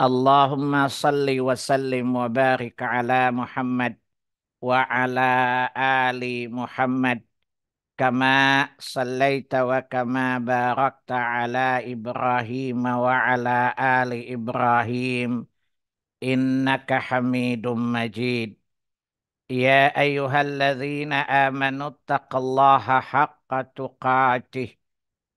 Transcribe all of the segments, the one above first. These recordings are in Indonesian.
اللهم صل وسلم وبارك على محمد وعلى ال محمد كما صليت وكما باركت على ابراهيم وعلى ال ابراهيم انك حميد مجيد يا ايها الذين امنوا اتقوا الله حق تقاته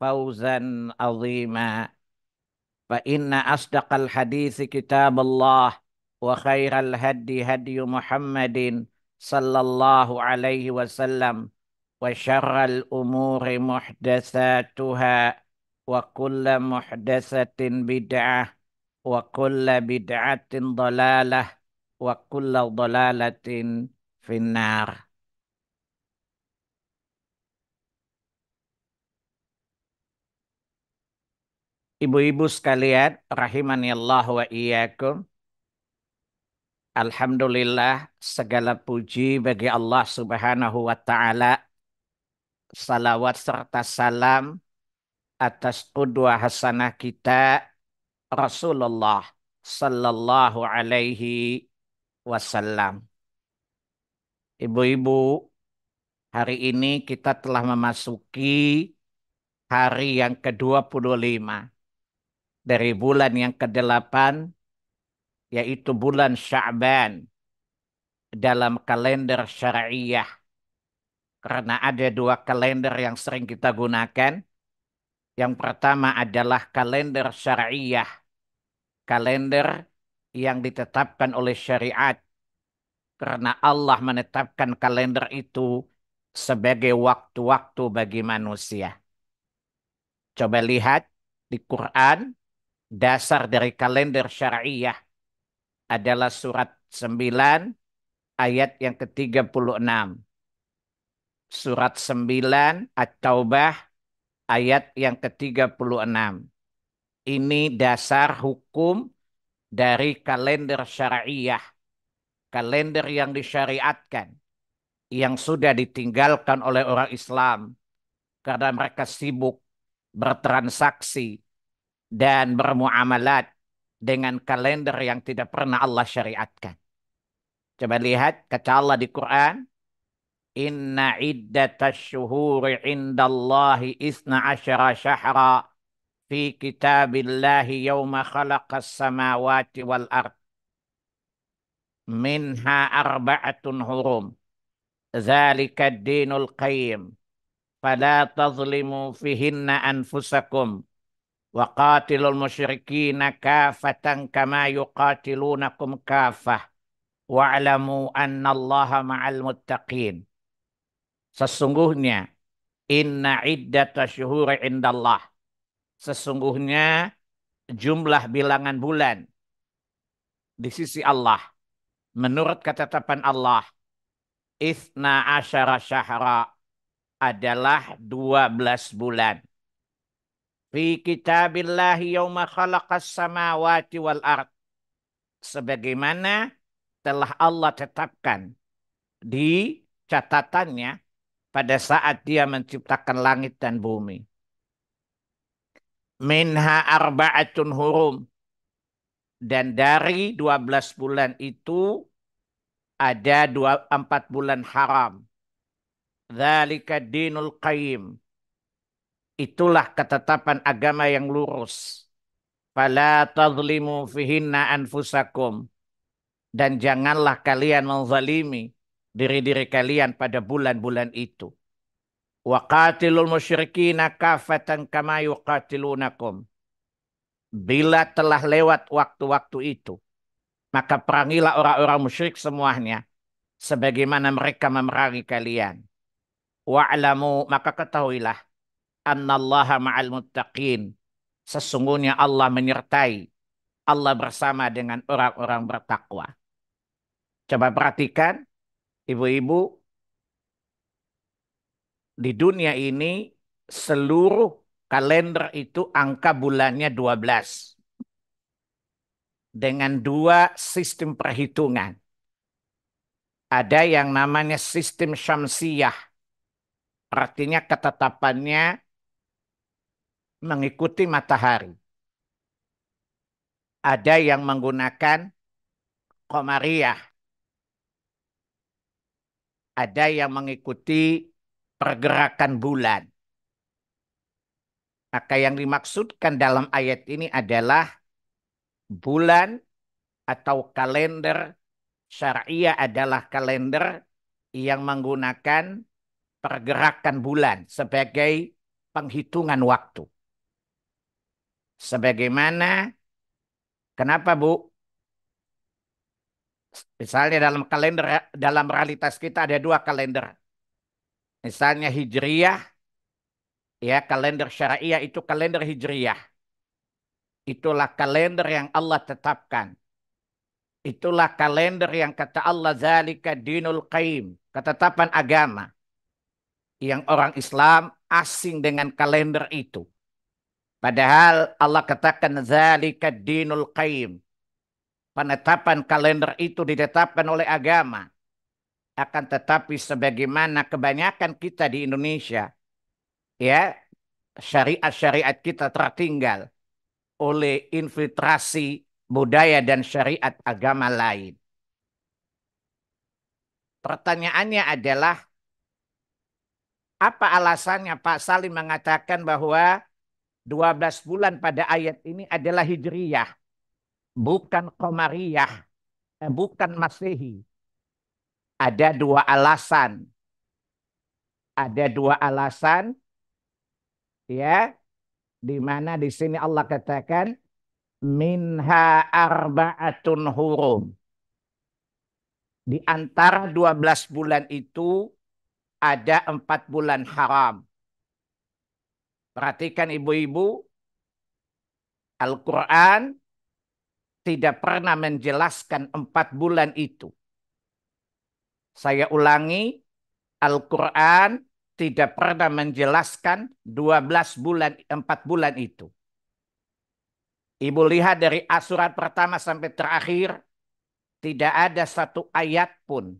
فوزا عظيما فإن أصدق الحديث كتاب الله وخير الهدي هدي محمد صلى الله عليه وسلم وشر الأمور محدثاتها وكل محدثة بدعة وكل بدعة ضلالة وكل ضلالة في النار Ibu-ibu sekalian, Allah wa iyyakum. Alhamdulillah, segala puji bagi Allah Subhanahu wa taala. Salawat serta salam atas kedua hasanah kita Rasulullah sallallahu alaihi wasallam. Ibu-ibu, hari ini kita telah memasuki hari yang ke-25 dari bulan yang ke-8 yaitu bulan Sya'ban dalam kalender syariah. Karena ada dua kalender yang sering kita gunakan. Yang pertama adalah kalender syariah. Kalender yang ditetapkan oleh syariat. Karena Allah menetapkan kalender itu sebagai waktu-waktu bagi manusia. Coba lihat di Quran dasar dari kalender syariah adalah surat 9 ayat yang ke-36. Surat 9 At-Taubah ayat yang ke-36. Ini dasar hukum dari kalender syariah. Kalender yang disyariatkan. Yang sudah ditinggalkan oleh orang Islam. Karena mereka sibuk bertransaksi dan bermuamalat dengan kalender yang tidak pernah Allah syariatkan. Coba lihat kata Allah di Quran, "Inna iddatasy 'indallahi isna asyara syahra fi kitabillahi yawma khalaqas samawati wal ard." Minha arba'atun hurum. Zalikad dinul qayyim. Fala tazlimu fihinna anfusakum wa qatilul musyrikina kafatan kama yuqatilunakum kafah wa'lamu annallaha ma'al muttaqin sesungguhnya inna iddata syuhuri indallah sesungguhnya jumlah bilangan bulan di sisi Allah menurut ketetapan Allah isna asyara syahra adalah 12 bulan Fi kitabillahi yawma khalaqas samawati wal ard. Sebagaimana telah Allah tetapkan di catatannya pada saat dia menciptakan langit dan bumi. Minha arba'atun hurum. Dan dari 12 bulan itu ada dua, empat bulan haram. Dzalika dinul qayyim. Itulah ketetapan agama yang lurus. Fala tazlimu fihinna anfusakum. Dan janganlah kalian menzalimi diri-diri kalian pada bulan-bulan itu. Wa qatilul musyrikina kafatan kama yuqatilunakum. Bila telah lewat waktu-waktu itu, maka perangilah orang-orang musyrik semuanya sebagaimana mereka memerangi kalian. Wa'lamu maka ketahuilah annallaha ma'al muttaqin. Sesungguhnya Allah menyertai. Allah bersama dengan orang-orang bertakwa. Coba perhatikan, ibu-ibu, di dunia ini seluruh kalender itu angka bulannya 12. Dengan dua sistem perhitungan. Ada yang namanya sistem syamsiyah. Artinya ketetapannya mengikuti matahari. Ada yang menggunakan komariah. Ada yang mengikuti pergerakan bulan. Maka yang dimaksudkan dalam ayat ini adalah bulan atau kalender syariah adalah kalender yang menggunakan pergerakan bulan sebagai penghitungan waktu. Sebagaimana kenapa Bu? Misalnya dalam kalender dalam realitas kita ada dua kalender. Misalnya Hijriyah ya kalender syariah itu kalender Hijriyah. Itulah kalender yang Allah tetapkan. Itulah kalender yang kata Allah zalika dinul qaim, ketetapan agama. Yang orang Islam asing dengan kalender itu. Padahal Allah katakan zalika dinul qayyim. Penetapan kalender itu ditetapkan oleh agama. Akan tetapi sebagaimana kebanyakan kita di Indonesia ya syariat-syariat kita tertinggal oleh infiltrasi budaya dan syariat agama lain. Pertanyaannya adalah apa alasannya Pak Salim mengatakan bahwa 12 bulan pada ayat ini adalah hijriyah. Bukan komariyah. Eh, bukan masehi. Ada dua alasan. Ada dua alasan. Ya. Di mana di sini Allah katakan. Minha arba'atun hurum. Di antara 12 bulan itu ada empat bulan haram. Perhatikan ibu-ibu, Al-Quran tidak pernah menjelaskan empat bulan itu. Saya ulangi, Al-Quran tidak pernah menjelaskan dua belas bulan, empat bulan itu. Ibu lihat dari asurat pertama sampai terakhir, tidak ada satu ayat pun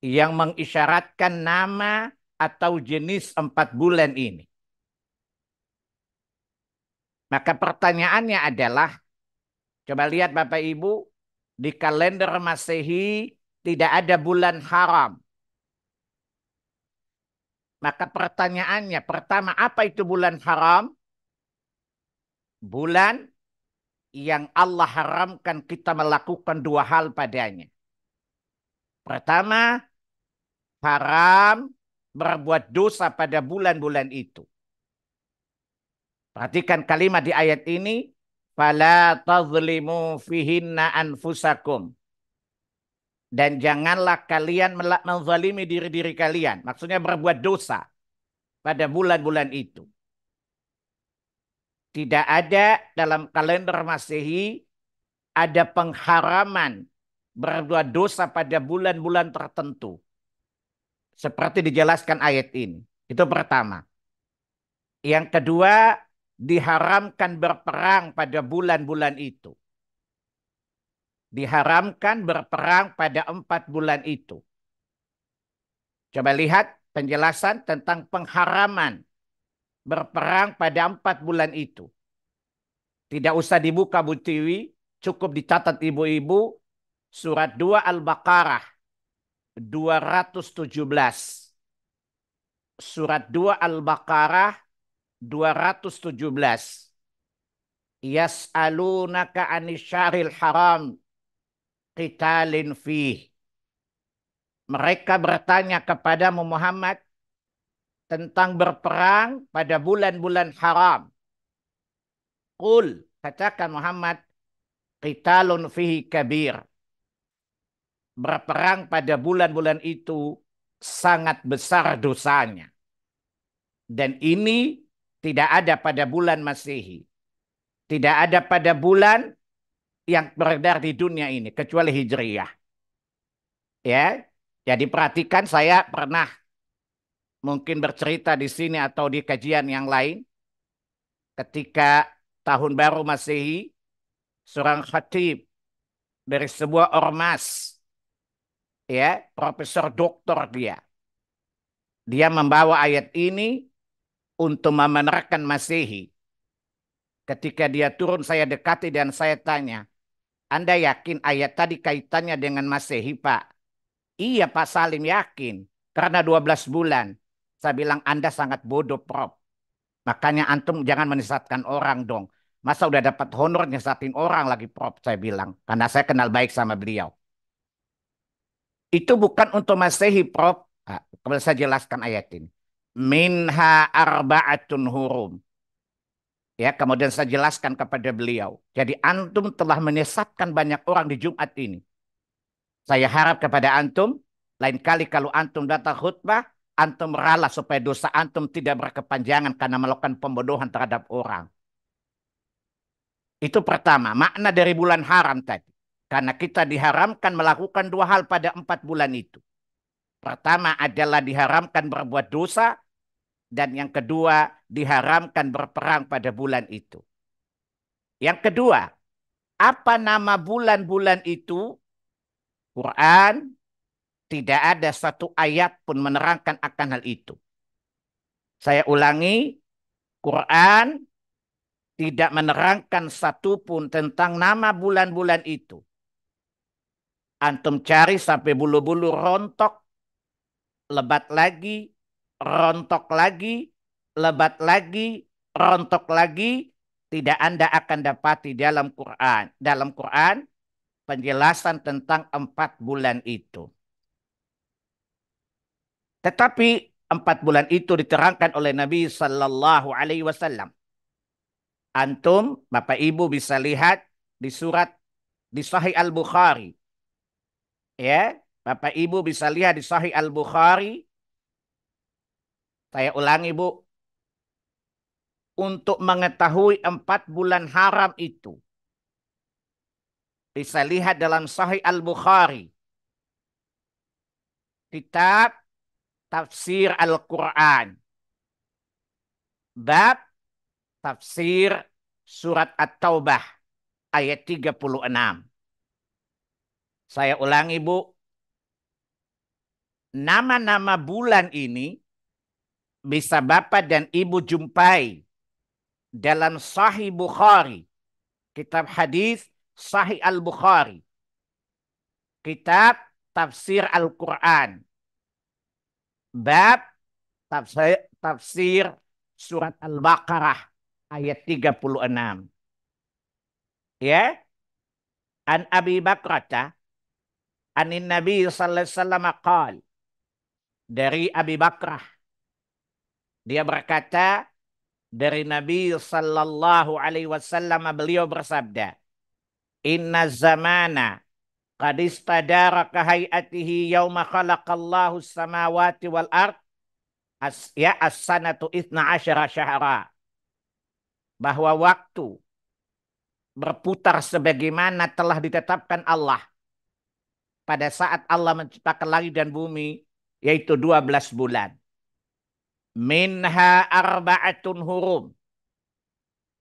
yang mengisyaratkan nama atau jenis empat bulan ini. Maka pertanyaannya adalah, coba lihat Bapak Ibu, di kalender Masehi tidak ada bulan haram. Maka pertanyaannya, pertama apa itu bulan haram? Bulan yang Allah haramkan kita melakukan dua hal padanya. Pertama, haram berbuat dosa pada bulan-bulan itu. Perhatikan kalimat di ayat ini. Fala tazlimu fihinna anfusakum. Dan janganlah kalian menzalimi diri-diri kalian. Maksudnya berbuat dosa pada bulan-bulan itu. Tidak ada dalam kalender Masehi ada pengharaman berbuat dosa pada bulan-bulan tertentu. Seperti dijelaskan ayat ini. Itu pertama. Yang kedua, diharamkan berperang pada bulan-bulan itu. Diharamkan berperang pada empat bulan itu. Coba lihat penjelasan tentang pengharaman berperang pada empat bulan itu. Tidak usah dibuka Bu cukup dicatat ibu-ibu surat 2 Al-Baqarah 217. Surat 2 Al-Baqarah 217. Yas'alunaka anisyaril haram qitalin fih. Mereka bertanya kepada Muhammad tentang berperang pada bulan-bulan haram. Qul, katakan Muhammad, qitalun fihi kabir. Berperang pada bulan-bulan itu sangat besar dosanya. Dan ini tidak ada pada bulan Masehi. Tidak ada pada bulan yang beredar di dunia ini kecuali Hijriyah. Ya. Jadi perhatikan saya pernah mungkin bercerita di sini atau di kajian yang lain ketika tahun baru Masehi seorang khatib dari sebuah ormas ya profesor doktor dia dia membawa ayat ini untuk memenerakan Masehi. Ketika dia turun saya dekati dan saya tanya, Anda yakin ayat tadi kaitannya dengan Masehi Pak? Iya Pak Salim yakin, karena 12 bulan. Saya bilang Anda sangat bodoh Prof. Makanya antum jangan menyesatkan orang dong. Masa udah dapat honor nyesatin orang lagi Prof saya bilang. Karena saya kenal baik sama beliau. Itu bukan untuk Masehi Prof. Nah, saya jelaskan ayat ini minha arba'atun hurum. Ya, kemudian saya jelaskan kepada beliau. Jadi antum telah menyesatkan banyak orang di Jumat ini. Saya harap kepada antum, lain kali kalau antum datang khutbah, antum ralah supaya dosa antum tidak berkepanjangan karena melakukan pembodohan terhadap orang. Itu pertama, makna dari bulan haram tadi. Karena kita diharamkan melakukan dua hal pada empat bulan itu. Pertama adalah diharamkan berbuat dosa dan yang kedua, diharamkan berperang pada bulan itu. Yang kedua, apa nama bulan-bulan itu? Quran tidak ada satu ayat pun menerangkan akan hal itu. Saya ulangi, Quran tidak menerangkan satu pun tentang nama bulan-bulan itu. Antum cari sampai bulu-bulu rontok, lebat lagi, rontok lagi, lebat lagi, rontok lagi, tidak Anda akan dapati dalam Quran. Dalam Quran, penjelasan tentang empat bulan itu. Tetapi empat bulan itu diterangkan oleh Nabi Sallallahu Alaihi Wasallam. Antum, Bapak Ibu bisa lihat di surat di Sahih Al Bukhari. Ya, Bapak Ibu bisa lihat di Sahih Al Bukhari saya ulangi Bu. Untuk mengetahui empat bulan haram itu. Bisa lihat dalam Sahih Al-Bukhari. Kitab Tafsir Al-Quran. Bab Tafsir Surat At-Taubah ayat 36. Saya ulangi Bu. Nama-nama bulan ini bisa Bapak dan Ibu jumpai dalam Sahih Bukhari, kitab hadis Sahih Al-Bukhari, kitab tafsir Al-Quran, bab tafsir, tafsir surat Al-Baqarah ayat 36. Ya. An Abi Bakrata anin Nabi sallallahu alaihi wasallam dari Abi Bakrah dia berkata dari Nabi sallallahu alaihi wasallam beliau bersabda, "Inna zamana qad istadara ka hayatihi yauma khalaqallahu samawati wal ard." As, ya as-sanatu 12 syahra. Bahwa waktu berputar sebagaimana telah ditetapkan Allah pada saat Allah menciptakan langit dan bumi yaitu 12 bulan. Minha arba'atun hurum.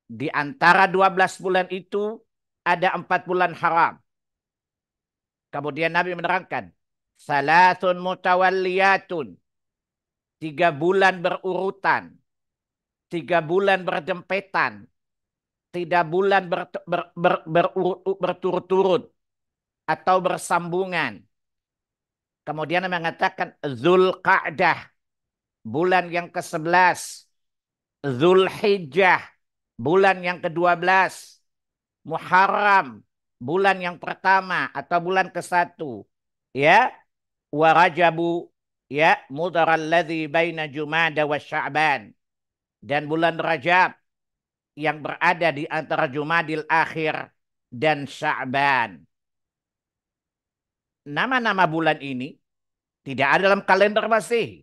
Di antara 12 bulan itu ada empat bulan haram. Kemudian Nabi menerangkan. Salatun mutawalliyatun. Tiga bulan berurutan. Tiga bulan berdempetan. Tiga bulan ber, ber, ber, ber, berturut-turut. Atau bersambungan. Kemudian mengatakan Zulqa'dah bulan yang ke-11 Zulhijjah bulan yang ke-12 Muharram bulan yang pertama atau bulan ke-1 ya wa Rajabu ya alladhi baina Jumada wa Sya'ban dan bulan Rajab yang berada di antara Jumadil Akhir dan Sya'ban nama-nama bulan ini tidak ada dalam kalender Masehi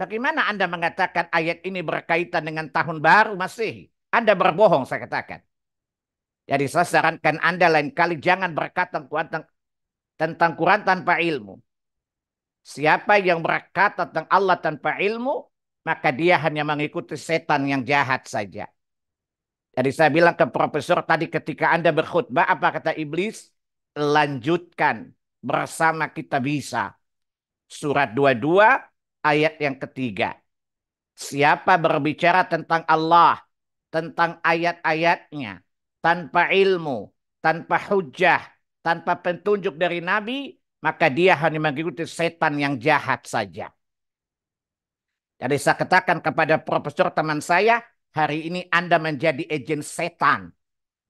Bagaimana Anda mengatakan ayat ini berkaitan dengan tahun baru Masih Anda berbohong saya katakan. Jadi saya sarankan Anda lain kali jangan berkata tentang, tentang Quran tanpa ilmu. Siapa yang berkata tentang Allah tanpa ilmu, maka dia hanya mengikuti setan yang jahat saja. Jadi saya bilang ke profesor tadi ketika Anda berkhutbah, apa kata iblis? Lanjutkan, bersama kita bisa. Surat 22 ayat yang ketiga. Siapa berbicara tentang Allah, tentang ayat-ayatnya, tanpa ilmu, tanpa hujah, tanpa petunjuk dari Nabi, maka dia hanya mengikuti setan yang jahat saja. Jadi saya katakan kepada profesor teman saya, hari ini Anda menjadi agen setan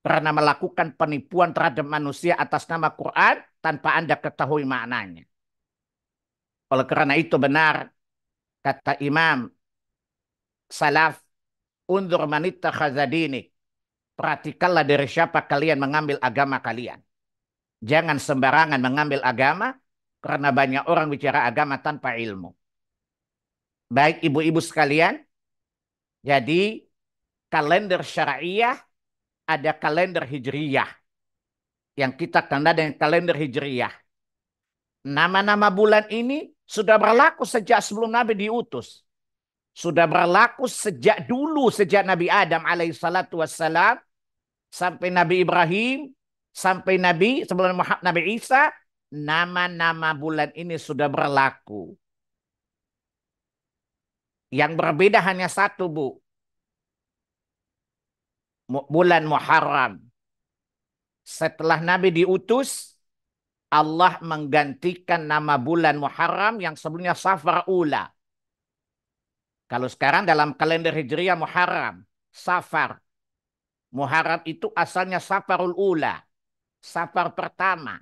karena melakukan penipuan terhadap manusia atas nama Quran tanpa Anda ketahui maknanya. Oleh karena itu benar Kata Imam Salaf, undur manita khazadini. Perhatikanlah dari siapa kalian mengambil agama kalian. Jangan sembarangan mengambil agama karena banyak orang bicara agama tanpa ilmu. Baik ibu-ibu sekalian, jadi kalender syariah ada kalender hijriyah yang kita tanda dengan kalender hijriyah. Nama-nama bulan ini sudah berlaku sejak sebelum Nabi diutus. Sudah berlaku sejak dulu, sejak Nabi Adam alaihissalatu wassalam. Sampai Nabi Ibrahim, sampai Nabi sebelum Muhammad Nabi Isa. Nama-nama bulan ini sudah berlaku. Yang berbeda hanya satu, Bu. Bulan Muharram. Setelah Nabi diutus, Allah menggantikan nama bulan Muharram yang sebelumnya Safar Ula. Kalau sekarang dalam kalender Hijriah Muharram, Safar. Muharram itu asalnya Safarul Ula. Safar pertama.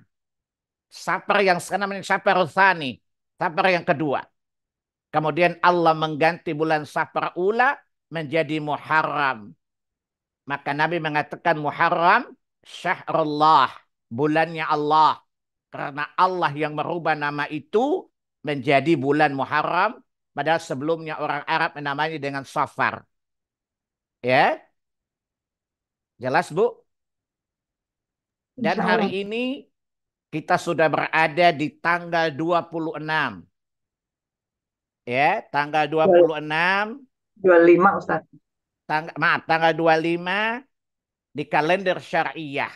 Safar yang sekarang namanya Safar Thani. Safar yang kedua. Kemudian Allah mengganti bulan Safar Ula menjadi Muharram. Maka Nabi mengatakan Muharram syahrullah. Bulannya Allah. Karena Allah yang merubah nama itu menjadi bulan Muharram. Padahal sebelumnya orang Arab menamainya dengan Safar. Ya. Jelas Bu? Dan hari ini kita sudah berada di tanggal 26. Ya, tanggal 26. 25 Ustaz. Tang maaf, tanggal 25 di kalender syariah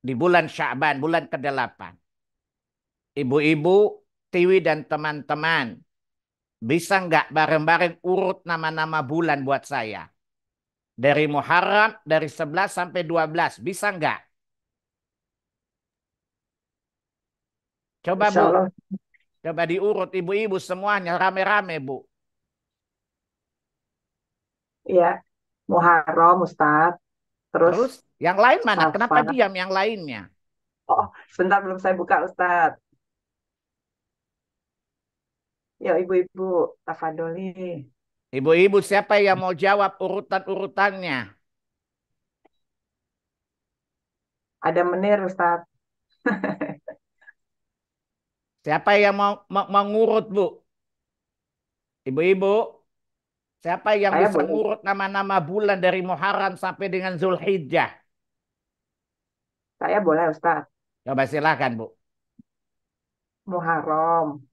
di bulan Syaban, bulan ke-8. Ibu-ibu, Tiwi dan teman-teman, bisa nggak bareng-bareng urut nama-nama bulan buat saya? Dari Muharram, dari 11 sampai 12, bisa nggak? Coba Bu, coba diurut ibu-ibu semuanya rame-rame Bu. Iya, Muharram Ustaz. Terus, Terus yang lain mana? Apa? Kenapa diam yang lainnya? Oh, sebentar belum saya buka Ustaz. Ya ibu-ibu, tafadoli. Ibu-ibu siapa yang mau jawab urutan-urutannya? Ada menir Ustaz. siapa yang mau mengurut Bu? Ibu-ibu, siapa yang Saya bisa mengurut nama-nama bulan dari Muharram sampai dengan Zulhijjah? Saya boleh Ustaz. Coba silakan Bu. Muharram,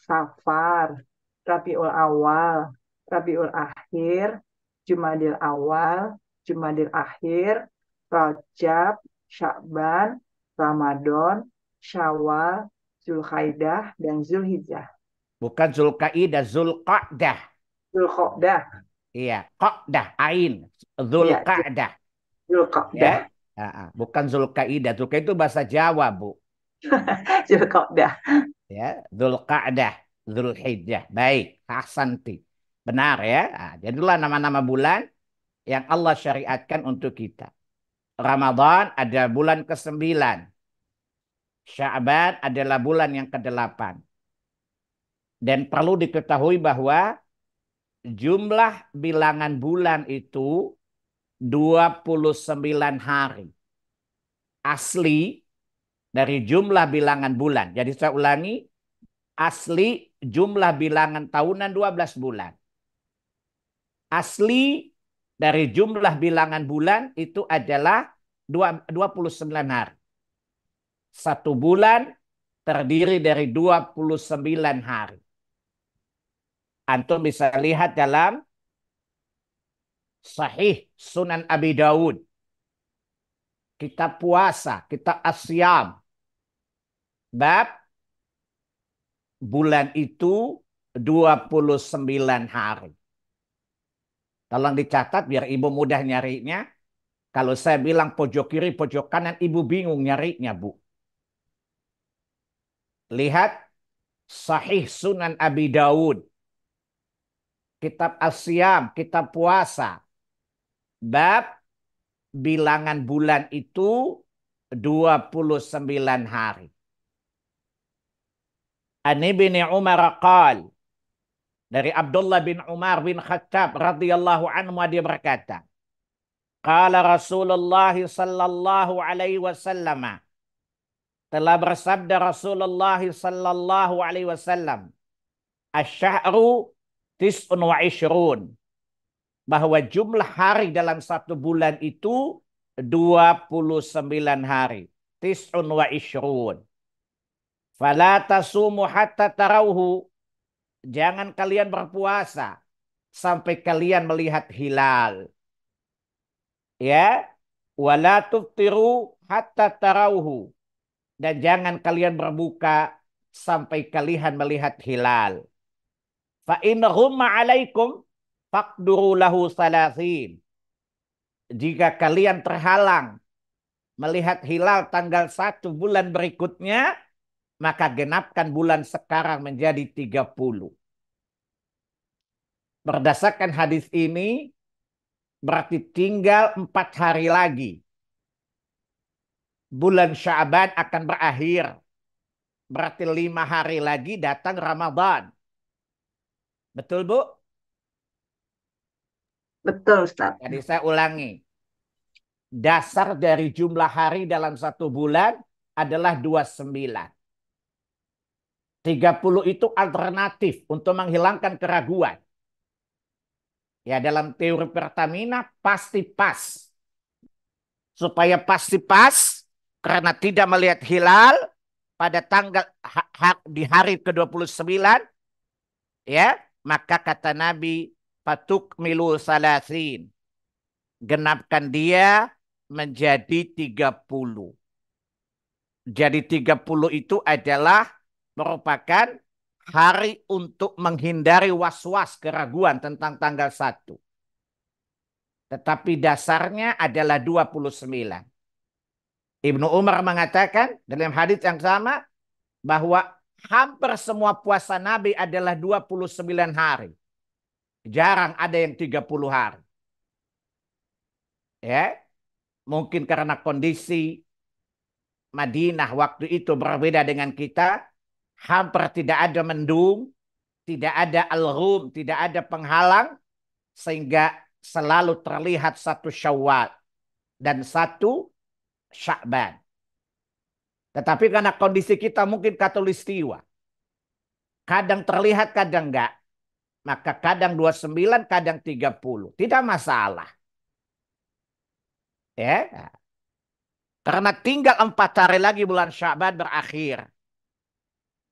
Safar, Rabiul Awal, Rabiul Akhir, Jumadil Awal, Jumadil Akhir, Rajab, Syakban, Ramadan, Syawal, Zulkaidah, dan Zulhijjah. Bukan Zulkaidah, Zulqa'dah. Zulqa'dah. Iya, Qa'dah, Ain. Iya, Zulqa'dah. Zulqa'dah. Ya bukan Zulkaidah. Zulkaidah itu bahasa Jawa, Bu. Zulkaidah. Ya, Zulkaidah, Zulhijjah. Baik, Hasanti. Benar ya. Nah, jadilah nama-nama bulan yang Allah syariatkan untuk kita. Ramadan ada bulan ke-9. Syaban adalah bulan yang ke-8. Dan perlu diketahui bahwa jumlah bilangan bulan itu 29 hari. Asli dari jumlah bilangan bulan. Jadi saya ulangi, asli jumlah bilangan tahunan 12 bulan. Asli dari jumlah bilangan bulan itu adalah 29 hari. Satu bulan terdiri dari 29 hari. Antum bisa lihat dalam Sahih Sunan Abi Dawud. kitab puasa, kitab asyam. Bab bulan itu 29 hari. Tolong dicatat biar ibu mudah nyarinya. Kalau saya bilang pojok kiri, pojok kanan, ibu bingung nyarinya, Bu. Lihat Sahih Sunan Abi Daud. Kitab Asyam, kitab puasa. Bab bilangan bulan itu 29 hari. An bin Umar qal dari Abdullah bin Umar bin Khattab radhiyallahu anhu dia berkata Qala Rasulullah sallallahu alaihi wasallam telah bersabda Rasulullah sallallahu alaihi wasallam Asy-syahru tis'un wa ishrun bahwa jumlah hari dalam satu bulan itu 29 hari. Tis'un wa ishrun. Fala tasumu hatta tarauhu. Jangan kalian berpuasa sampai kalian melihat hilal. Ya, wala tuftiru hatta tarauhu. Dan jangan kalian berbuka sampai kalian melihat hilal. Fa in alaikum Fakduru lahu Jika kalian terhalang melihat hilal tanggal satu bulan berikutnya, maka genapkan bulan sekarang menjadi 30. Berdasarkan hadis ini, berarti tinggal empat hari lagi. Bulan Syaban akan berakhir. Berarti lima hari lagi datang Ramadan. Betul, Bu? Betul, Ustaz. Jadi saya ulangi. Dasar dari jumlah hari dalam satu bulan adalah 29. 30 itu alternatif untuk menghilangkan keraguan. Ya dalam teori Pertamina pasti pas. Supaya pasti pas karena tidak melihat hilal pada tanggal di hari ke-29 ya maka kata Nabi patuk milu salasin. Genapkan dia menjadi 30. Jadi 30 itu adalah merupakan hari untuk menghindari was-was keraguan tentang tanggal 1. Tetapi dasarnya adalah 29. Ibnu Umar mengatakan dalam hadis yang sama bahwa hampir semua puasa Nabi adalah 29 hari. Jarang ada yang 30 hari. Ya. Mungkin karena kondisi Madinah waktu itu berbeda dengan kita. Hampir tidak ada mendung, tidak ada alrum, tidak ada penghalang. Sehingga selalu terlihat satu syawal dan satu syakban. Tetapi karena kondisi kita mungkin katulistiwa. Kadang terlihat, kadang enggak. Maka kadang 29, kadang 30. Tidak masalah. Ya. Karena tinggal empat hari lagi bulan Syaban berakhir.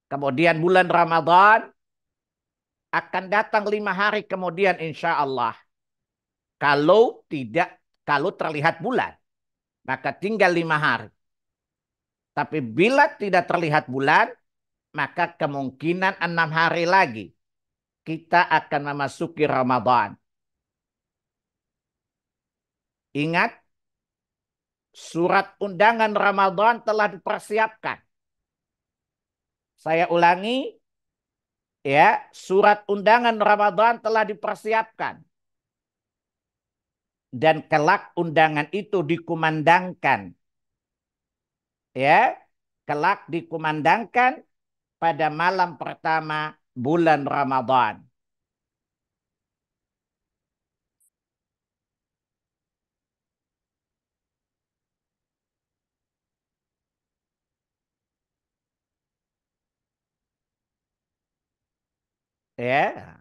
Kemudian bulan Ramadan akan datang lima hari kemudian insya Allah. Kalau tidak, kalau terlihat bulan. Maka tinggal lima hari. Tapi bila tidak terlihat bulan, maka kemungkinan enam hari lagi kita akan memasuki Ramadan. Ingat, surat undangan Ramadan telah dipersiapkan. Saya ulangi, ya, surat undangan Ramadan telah dipersiapkan. Dan kelak undangan itu dikumandangkan. Ya, kelak dikumandangkan pada malam pertama bulan Ramadan. Ya.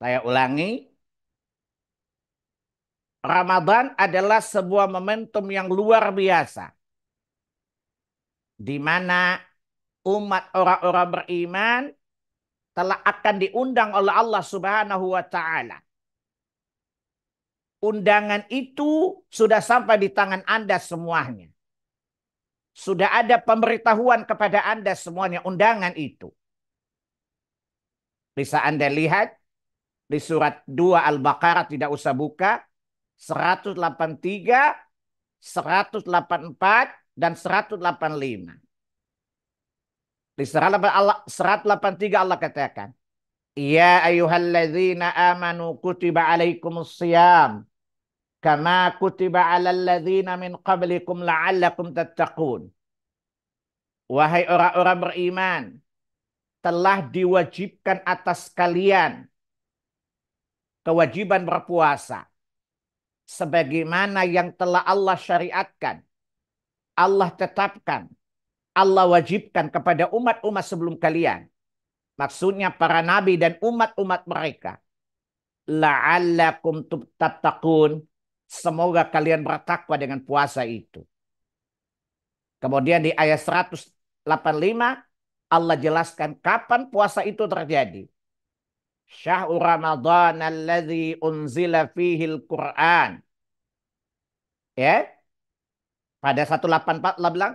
Saya ulangi. Ramadan adalah sebuah momentum yang luar biasa. Di mana umat orang-orang beriman telah akan diundang oleh Allah Subhanahu wa taala. Undangan itu sudah sampai di tangan Anda semuanya. Sudah ada pemberitahuan kepada Anda semuanya undangan itu. Bisa Anda lihat di surat 2 Al-Baqarah tidak usah buka 183, 184 dan 185. Di 183 Allah katakan. Ya ayuhalladzina amanu kutiba alaikumus siyam. Kama kutiba alal alladzina min qablikum la'allakum tattaqun. Wahai orang-orang beriman. Telah diwajibkan atas kalian. Kewajiban berpuasa. Sebagaimana yang telah Allah syariatkan. Allah tetapkan Allah wajibkan kepada umat-umat sebelum kalian. Maksudnya para nabi dan umat-umat mereka. La'allakum tuttaqun. Semoga kalian bertakwa dengan puasa itu. Kemudian di ayat 185 Allah jelaskan kapan puasa itu terjadi. Syahr Ramadan alladzi unzila fihi al-Qur'an. Ya. Pada 184 Allah bilang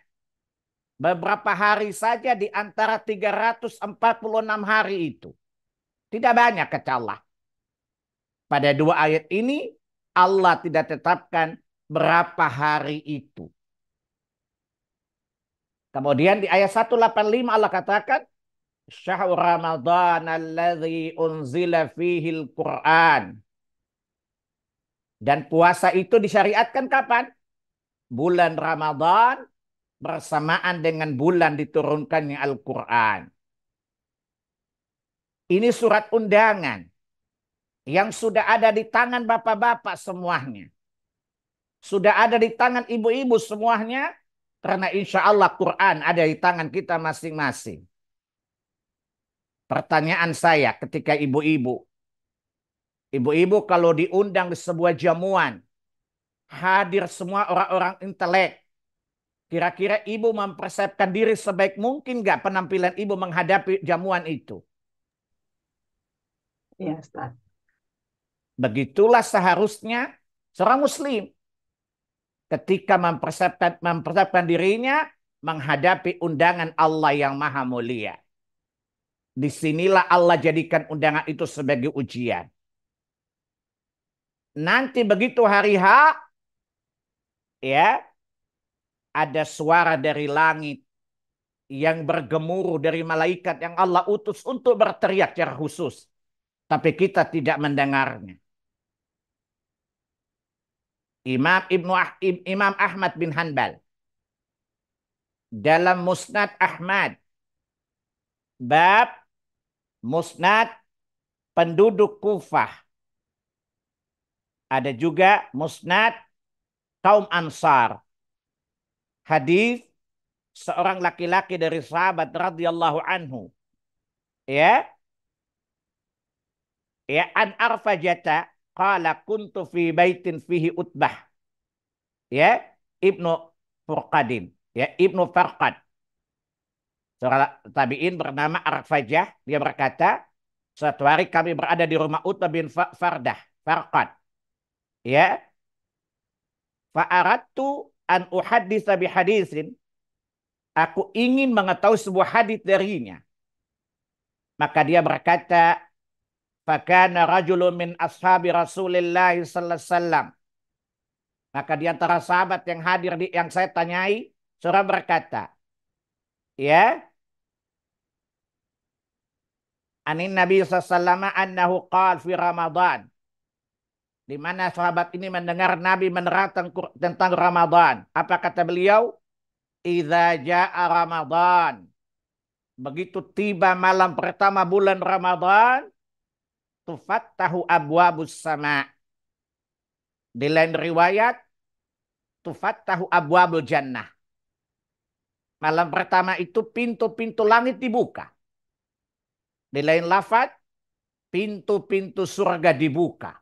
Beberapa hari saja di antara 346 hari itu. Tidak banyak kata Allah. Pada dua ayat ini Allah tidak tetapkan berapa hari itu. Kemudian di ayat 185 Allah katakan syahr Ramadan alladzi unzila fihi quran Dan puasa itu disyariatkan kapan? Bulan Ramadan bersamaan dengan bulan diturunkannya Al-Quran. Ini surat undangan yang sudah ada di tangan bapak-bapak semuanya. Sudah ada di tangan ibu-ibu semuanya. Karena insya Allah Quran ada di tangan kita masing-masing. Pertanyaan saya ketika ibu-ibu. Ibu-ibu kalau diundang di sebuah jamuan. Hadir semua orang-orang intelek. Kira-kira ibu mempersiapkan diri sebaik mungkin gak penampilan ibu menghadapi jamuan itu? Iya, Ustaz. Begitulah seharusnya seorang muslim ketika mempersiapkan mempersiapkan dirinya menghadapi undangan Allah yang maha mulia. Disinilah Allah jadikan undangan itu sebagai ujian. Nanti begitu hari H, ya, ada suara dari langit yang bergemuruh dari malaikat yang Allah utus untuk berteriak secara khusus. Tapi kita tidak mendengarnya. Imam Ibnu ah, Imam Ahmad bin Hanbal dalam Musnad Ahmad bab Musnad penduduk Kufah ada juga Musnad kaum Ansar hadis seorang laki-laki dari sahabat radhiyallahu anhu. Ya. Ya an arfajata qala kuntu fi baitin fihi utbah. Ya, Ibnu Furqadin, ya Ibnu Farqad. Seorang tabi'in bernama Arfajah, dia berkata, suatu hari kami berada di rumah Utbah bin Fardah, Farqad. Ya. faaratu an uhadis bi hadisin aku ingin mengetahui sebuah hadis darinya maka dia berkata fakana rajulun min ashabi Rasulillah sallallahu alaihi wasallam maka di antara sahabat yang hadir di yang saya tanyai surah berkata ya anin nabi sallallahu alaihi wasallam annahu qala fi ramadan di mana sahabat ini mendengar Nabi menerangkan tentang Ramadan. Apa kata beliau? Iza ja'a Ramadan. Begitu tiba malam pertama bulan Ramadan, tufat tahu Abu sama. Di lain riwayat, tufat tahu Abu jannah. Malam pertama itu pintu-pintu langit dibuka. Di lain lafad, pintu-pintu surga dibuka.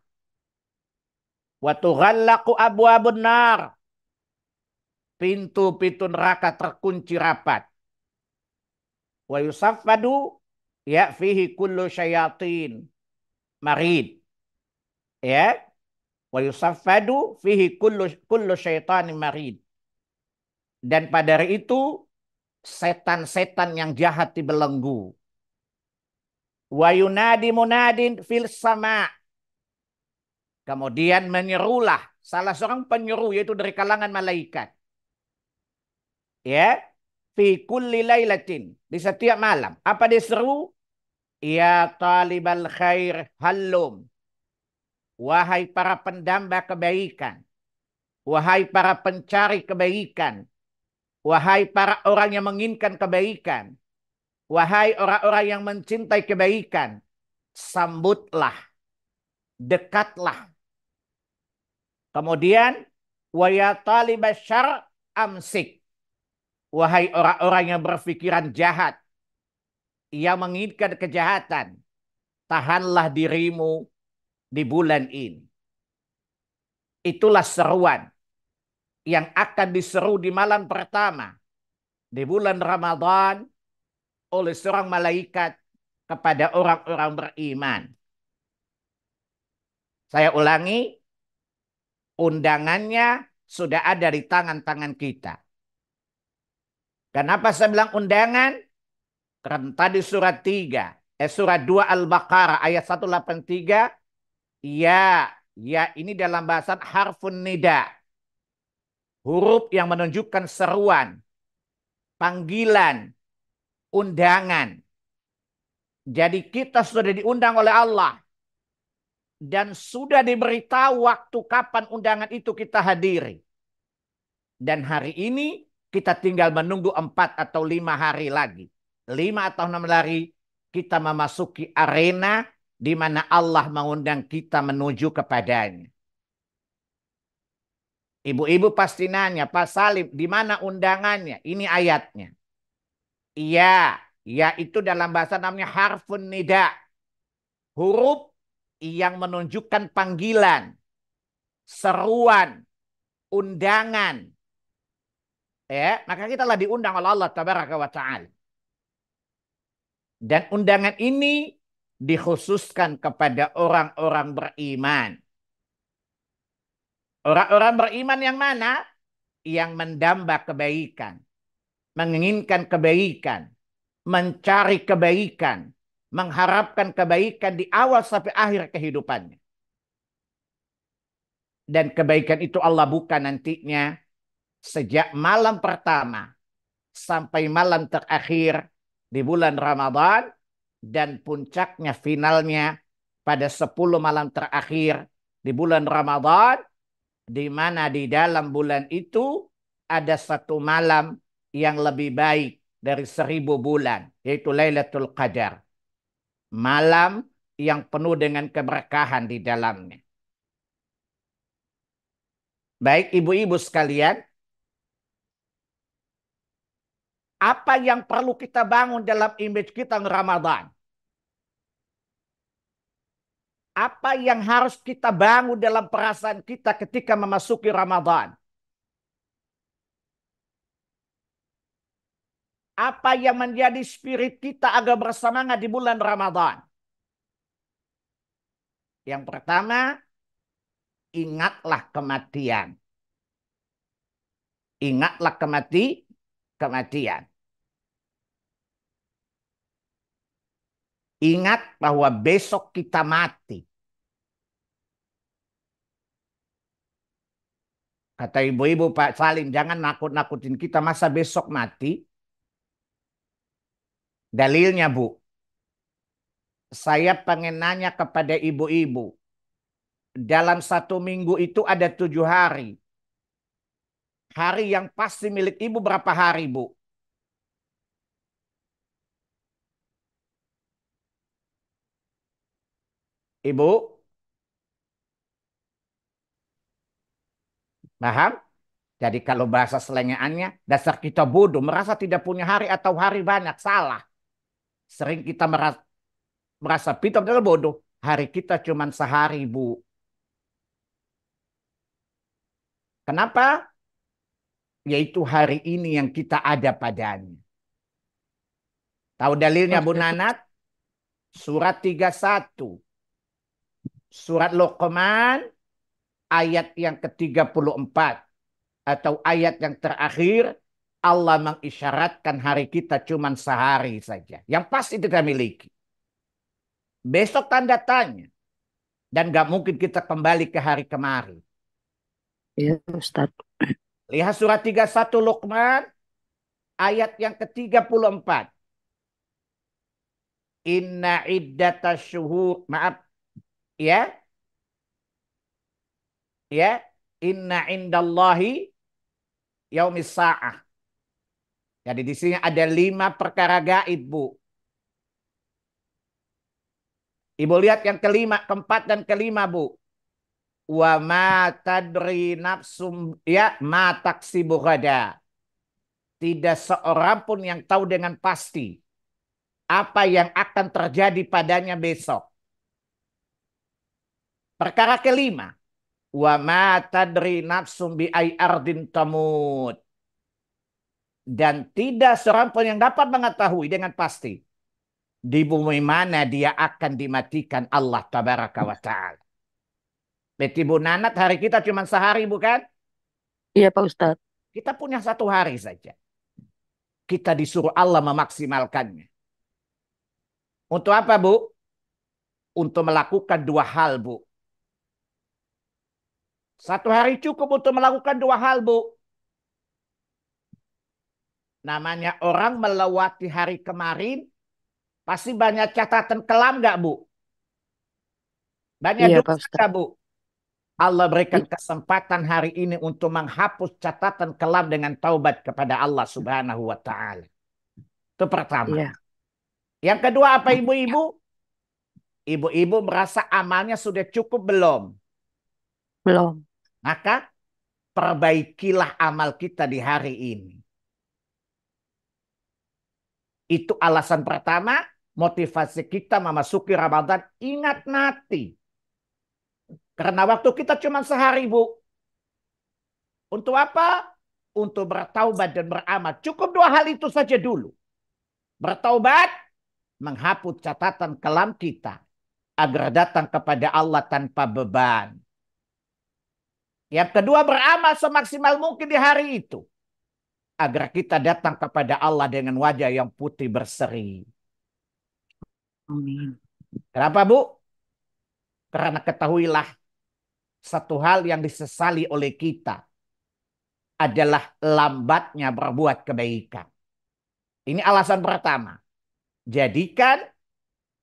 Wa tughallaqu abwabun nar. Pintu-pintu neraka terkunci rapat. Wa yusaffadu ya fihi kullu syayatin marid. Ya. Wa yusaffadu fihi kullu kullu syaitanin marid. Dan pada hari itu setan-setan yang jahat dibelenggu. Wa yunadi munadin fil sama' Kemudian menyerulah salah seorang penyeru yaitu dari kalangan malaikat. Ya, fi kulli lailatin, di setiap malam. Apa seru? Ya talibal khair halum. Wahai para pendamba kebaikan. Wahai para pencari kebaikan. Wahai para orang yang menginginkan kebaikan. Wahai orang-orang yang mencintai kebaikan. Sambutlah. Dekatlah Kemudian waya amsik. Wahai orang-orang yang berpikiran jahat. Yang menginginkan kejahatan. Tahanlah dirimu di bulan ini. Itulah seruan yang akan diseru di malam pertama di bulan Ramadan oleh seorang malaikat kepada orang-orang beriman. Saya ulangi, undangannya sudah ada di tangan-tangan kita. Kenapa saya bilang undangan? Karena tadi surat 3, eh surat 2 Al-Baqarah ayat 183, ya, ya ini dalam bahasa harfun nida. Huruf yang menunjukkan seruan, panggilan, undangan. Jadi kita sudah diundang oleh Allah dan sudah diberitahu waktu kapan undangan itu kita hadiri. Dan hari ini kita tinggal menunggu empat atau lima hari lagi. Lima atau enam hari kita memasuki arena di mana Allah mengundang kita menuju kepadanya. Ibu-ibu pasti nanya, Pak Salim, di mana undangannya? Ini ayatnya. Iya, ya itu dalam bahasa namanya harfun nida. Huruf yang menunjukkan panggilan, seruan, undangan. Ya, maka kita telah diundang oleh Allah tabaraka wa taala. Dan undangan ini dikhususkan kepada orang-orang beriman. Orang-orang beriman yang mana? Yang mendamba kebaikan, menginginkan kebaikan, mencari kebaikan, mengharapkan kebaikan di awal sampai akhir kehidupannya. Dan kebaikan itu Allah buka nantinya sejak malam pertama sampai malam terakhir di bulan Ramadan dan puncaknya finalnya pada 10 malam terakhir di bulan Ramadan di mana di dalam bulan itu ada satu malam yang lebih baik dari seribu bulan yaitu Lailatul Qadar malam yang penuh dengan keberkahan di dalamnya. Baik ibu-ibu sekalian, apa yang perlu kita bangun dalam image kita Ramadan? Apa yang harus kita bangun dalam perasaan kita ketika memasuki Ramadan? apa yang menjadi spirit kita agar bersemangat di bulan Ramadan. Yang pertama, ingatlah kematian. Ingatlah kemati, kematian. Ingat bahwa besok kita mati. Kata ibu-ibu Pak Salim, jangan nakut-nakutin kita masa besok mati. Dalilnya Bu, saya pengen nanya kepada ibu-ibu. Dalam satu minggu itu ada tujuh hari. Hari yang pasti milik ibu berapa hari Bu? Ibu? Paham? Jadi kalau bahasa selengaannya, dasar kita bodoh, merasa tidak punya hari atau hari banyak, salah. Sering kita merasa, merasa pintar dengan bodoh. Hari kita cuma sehari, Bu. Kenapa? Yaitu hari ini yang kita ada padanya. Tahu dalilnya Bu Nanat? Surat 31. Surat Lokman ayat yang ke-34 atau ayat yang terakhir Allah mengisyaratkan hari kita cuma sehari saja. Yang pasti kita miliki. Besok tanda tanya. Dan gak mungkin kita kembali ke hari kemarin. Ya Ustaz. Lihat surat 31 Luqman. Ayat yang ke-34. Inna iddata syuhur. Maaf. Ya. Ya. Inna indallahi yaumis sa'ah jadi di sini ada lima perkara gaib, Bu. Ibu lihat yang kelima, keempat dan kelima, Bu. Wa ma tadri nafsum ya ma taksibu Tidak seorang pun yang tahu dengan pasti apa yang akan terjadi padanya besok. Perkara kelima, wa ma tadri nafsum bi ardin tamut dan tidak seorang pun yang dapat mengetahui dengan pasti di bumi mana dia akan dimatikan Allah tabaraka wa taala. Beti nanat hari kita cuma sehari bukan? Iya Pak Ustadz. Kita punya satu hari saja. Kita disuruh Allah memaksimalkannya. Untuk apa Bu? Untuk melakukan dua hal Bu. Satu hari cukup untuk melakukan dua hal Bu. Namanya orang melewati hari kemarin, pasti banyak catatan kelam nggak Bu? Banyak iya, dosa gak, Bu? Allah berikan kesempatan hari ini untuk menghapus catatan kelam dengan taubat kepada Allah Subhanahu wa taala. Itu pertama. Iya. Yang kedua apa iya. ibu-ibu? Ibu-ibu merasa amalnya sudah cukup belum? Belum. Maka perbaikilah amal kita di hari ini. Itu alasan pertama motivasi kita memasuki Ramadan. Ingat nanti. Karena waktu kita cuma sehari, Bu. Untuk apa? Untuk bertaubat dan beramal. Cukup dua hal itu saja dulu. Bertaubat, menghapus catatan kelam kita. Agar datang kepada Allah tanpa beban. Yang kedua beramal semaksimal mungkin di hari itu agar kita datang kepada Allah dengan wajah yang putih berseri. Amin. Kenapa, Bu? Karena ketahuilah satu hal yang disesali oleh kita adalah lambatnya berbuat kebaikan. Ini alasan pertama. Jadikan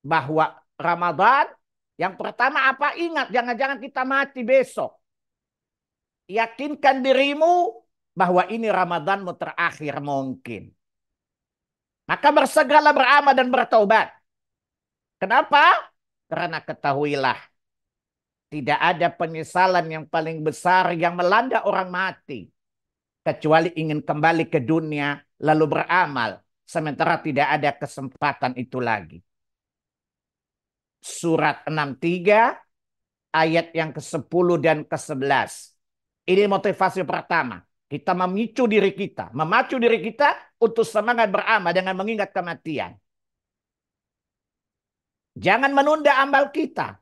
bahwa Ramadan yang pertama apa? Ingat, jangan-jangan kita mati besok. Yakinkan dirimu bahwa ini Ramadanmu terakhir mungkin. Maka bersegeralah beramal dan bertobat. Kenapa? Karena ketahuilah tidak ada penyesalan yang paling besar yang melanda orang mati kecuali ingin kembali ke dunia lalu beramal sementara tidak ada kesempatan itu lagi. Surat 63 ayat yang ke-10 dan ke-11. Ini motivasi pertama. Kita memicu diri kita, memacu diri kita untuk semangat beramal dengan mengingat kematian. Jangan menunda amal kita.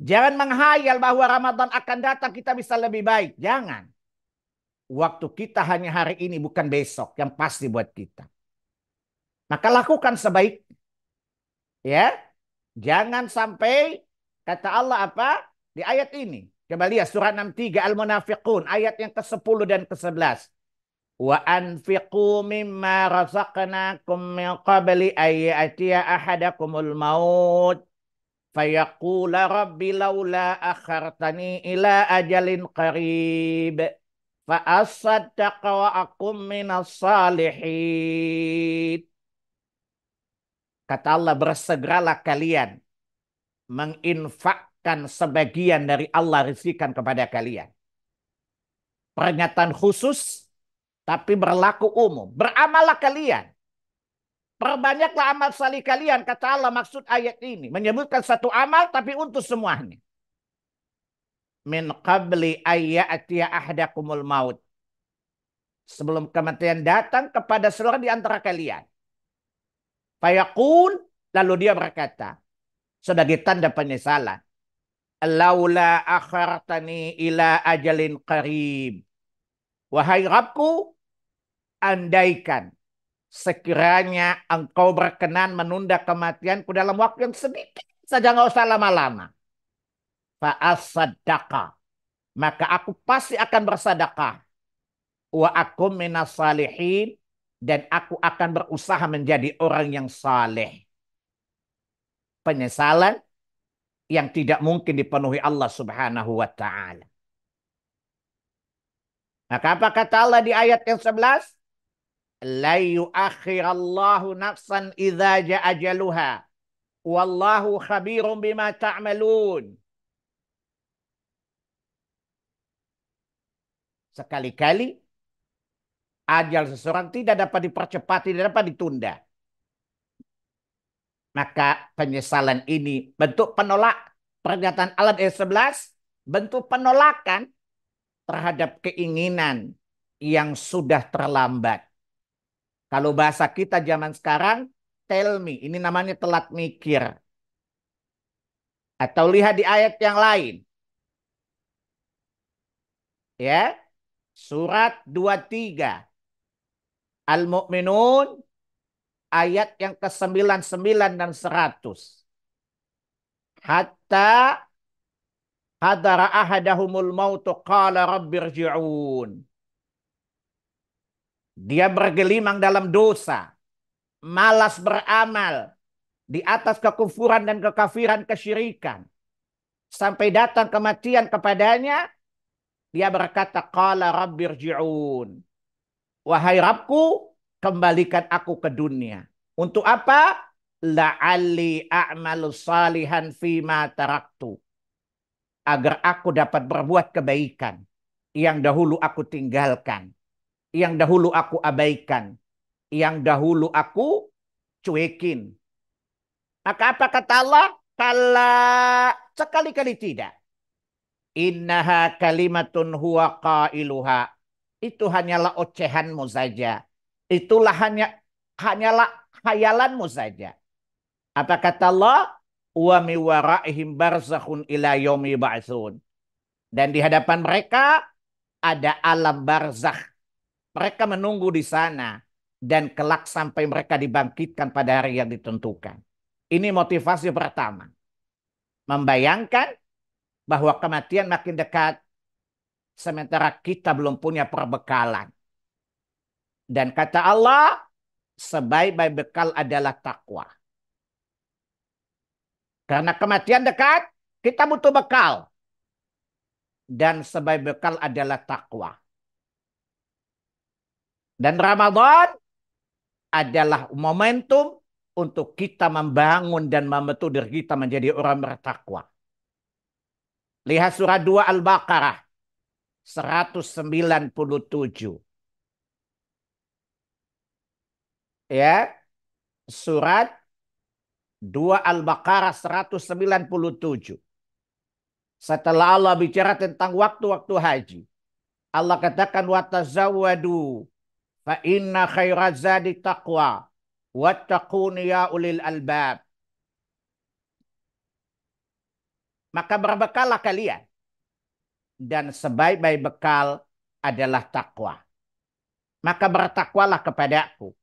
Jangan menghayal bahwa Ramadan akan datang kita bisa lebih baik. Jangan. Waktu kita hanya hari ini bukan besok yang pasti buat kita. Maka lakukan sebaik. Ya. Jangan sampai kata Allah apa? Di ayat ini. Coba lihat ya, surat 63 Al-Munafiqun ayat yang ke-10 dan ke-11. Wa anfiqu mimma razaqnakum min qabli ay atiya ahadakumul maut fayaqula rabbi laula akhartani ila ajalin qarib fa asaddaqa wa aqum minas salihin. Kata Allah bersegeralah kalian menginfak akan sebagian dari Allah rizkikan kepada kalian. Pernyataan khusus tapi berlaku umum. Beramalah kalian. Perbanyaklah amal salih kalian. Kata Allah maksud ayat ini. Menyebutkan satu amal tapi untuk semuanya. Min qabli ayya'tiya ahdakumul maut. Sebelum kematian datang kepada seluruh di antara kalian. Fayaqul lalu dia berkata. Sebagai tanda penyesalan laula akhartani ila ajalin qarib. Wahai Rabku, andaikan sekiranya engkau berkenan menunda kematianku dalam waktu yang sedikit saja nggak usah lama-lama. Fa'asadaka. Maka aku pasti akan bersadakah. Wa aku minasalihin. Dan aku akan berusaha menjadi orang yang saleh. Penyesalan yang tidak mungkin dipenuhi Allah Subhanahu wa taala. Maka apa kata Allah di ayat yang 11? La yuakhirallahu nafsan idha ja'ajaluha. Wallahu khabirum bima ta'amalun. Sekali-kali ajal seseorang tidak dapat dipercepat, tidak dapat ditunda. Maka penyesalan ini bentuk penolak pernyataan alat ayat 11 bentuk penolakan terhadap keinginan yang sudah terlambat. Kalau bahasa kita zaman sekarang, tell me. Ini namanya telat mikir. Atau lihat di ayat yang lain. Ya. Surat 23. Al-Mu'minun ayat yang ke-99 dan 100. Hatta hadara ahadahumul mautu qala rabbirji'un. Dia bergelimang dalam dosa, malas beramal di atas kekufuran dan kekafiran kesyirikan. Sampai datang kematian kepadanya, dia berkata qala rabbirji'un. Wahai Rabbku, kembalikan aku ke dunia. Untuk apa? La'alli a'malu salihan fima taraktu. Agar aku dapat berbuat kebaikan. Yang dahulu aku tinggalkan. Yang dahulu aku abaikan. Yang dahulu aku cuekin. Maka apa kata Allah? Kala sekali-kali tidak. Innaha kalimatun huwa qailuha. Itu hanyalah ocehanmu saja Itulah hanya hanyalah khayalanmu saja. Apa kata Allah? Wa mi waraihim barzakhun ila yaumi ba'tsun. Dan di hadapan mereka ada alam barzakh. Mereka menunggu di sana dan kelak sampai mereka dibangkitkan pada hari yang ditentukan. Ini motivasi pertama. Membayangkan bahwa kematian makin dekat sementara kita belum punya perbekalan. Dan kata Allah, sebaik-baik bekal adalah takwa. Karena kematian dekat, kita butuh bekal. Dan sebaik bekal adalah takwa. Dan Ramadan adalah momentum untuk kita membangun dan membentuk diri kita menjadi orang bertakwa. Lihat surah 2 Al-Baqarah 197. ya surat 2 Al-Baqarah 197. Setelah Allah bicara tentang waktu-waktu haji, Allah katakan wa tazawwadu fa inna khairaz zadi taqwa wattaqun ya ulil albab. Maka berbekallah kalian dan sebaik-baik bekal adalah takwa. Maka bertakwalah kepada Aku.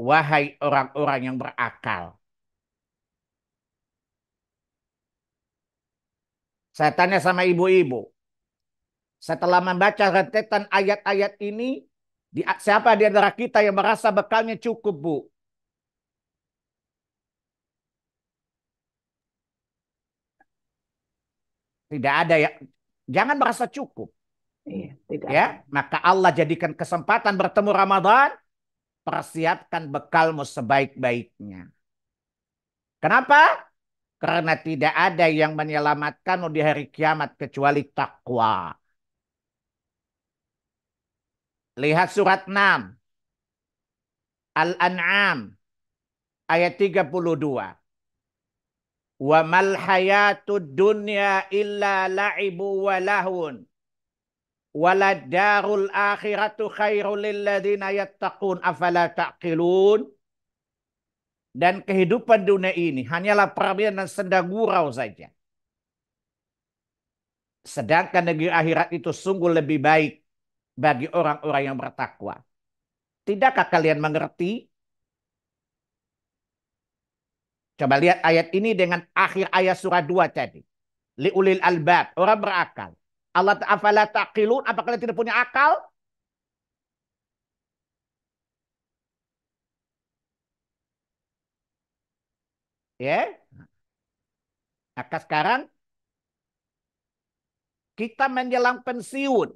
Wahai orang-orang yang berakal. Saya tanya sama ibu-ibu. Setelah membaca rentetan ayat-ayat ini, siapa di antara kita yang merasa bekalnya cukup, Bu? Tidak ada ya. Jangan merasa cukup. Iya, tidak. Ya, maka Allah jadikan kesempatan bertemu Ramadan persiapkan bekalmu sebaik-baiknya. Kenapa? Karena tidak ada yang menyelamatkanmu di hari kiamat kecuali takwa. Lihat surat 6. Al-An'am ayat 32. Wa mal hayatud dunya illa la'ibu walahun darul akhiratu khairul lilladzina yattaqun afala taqilun dan kehidupan dunia ini hanyalah permainan dan senda gurau saja. Sedangkan negeri akhirat itu sungguh lebih baik bagi orang-orang yang bertakwa. Tidakkah kalian mengerti? Coba lihat ayat ini dengan akhir ayat surah 2 tadi. Liulil albab, orang berakal. Allah afala taqilun, apa kalian tidak punya akal? Ya. Maka sekarang kita menjelang pensiun.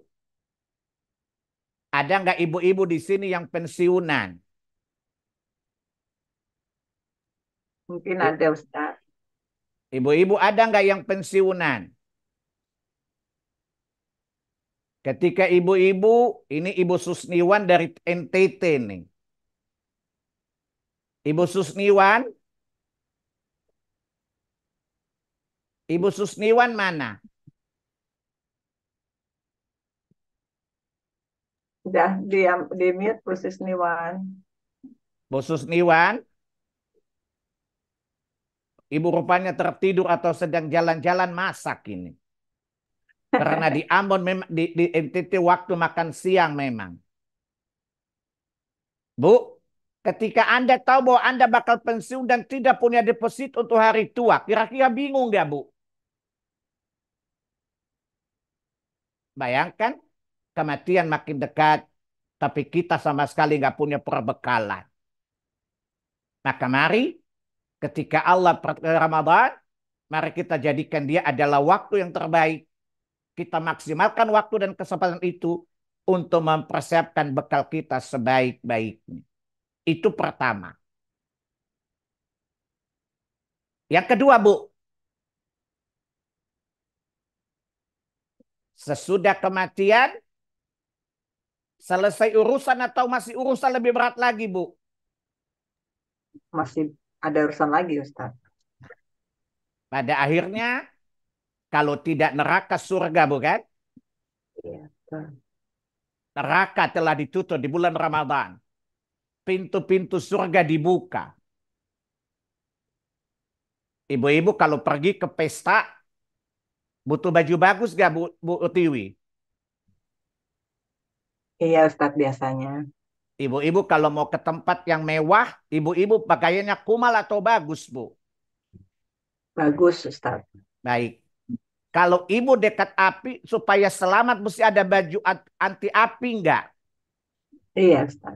Ada nggak ibu-ibu di sini yang pensiunan? Mungkin ada Ustaz. Ibu-ibu ada nggak yang pensiunan? Ketika ibu-ibu, ini Ibu Susniwan dari NTT nih. Ibu Susniwan. Ibu Susniwan mana? Sudah diam di mute Bu Susniwan. Bu Susniwan. Ibu rupanya tertidur atau sedang jalan-jalan masak ini. Karena di Ambon memang di, di NTT eh, waktu makan siang memang. Bu, ketika Anda tahu bahwa Anda bakal pensiun dan tidak punya deposit untuk hari tua, kira-kira bingung nggak, Bu? Bayangkan kematian makin dekat, tapi kita sama sekali nggak punya perbekalan. Maka nah, mari ketika Allah Ramadan, mari kita jadikan dia adalah waktu yang terbaik kita maksimalkan waktu dan kesempatan itu untuk mempersiapkan bekal kita sebaik-baiknya. Itu pertama. Yang kedua, Bu. Sesudah kematian, selesai urusan atau masih urusan lebih berat lagi, Bu? Masih ada urusan lagi, Ustaz. Pada akhirnya, kalau tidak neraka surga bukan? Iya. neraka telah ditutup di bulan Ramadan. Pintu-pintu surga dibuka. Ibu-ibu kalau pergi ke pesta butuh baju bagus gak Bu, Bu Tiwi? Iya Ustadz biasanya. Ibu-ibu kalau mau ke tempat yang mewah, ibu-ibu pakaiannya kumal atau bagus Bu? Bagus Ustadz. Baik. Kalau ibu dekat api supaya selamat mesti ada baju anti api enggak? Iya, Ustaz.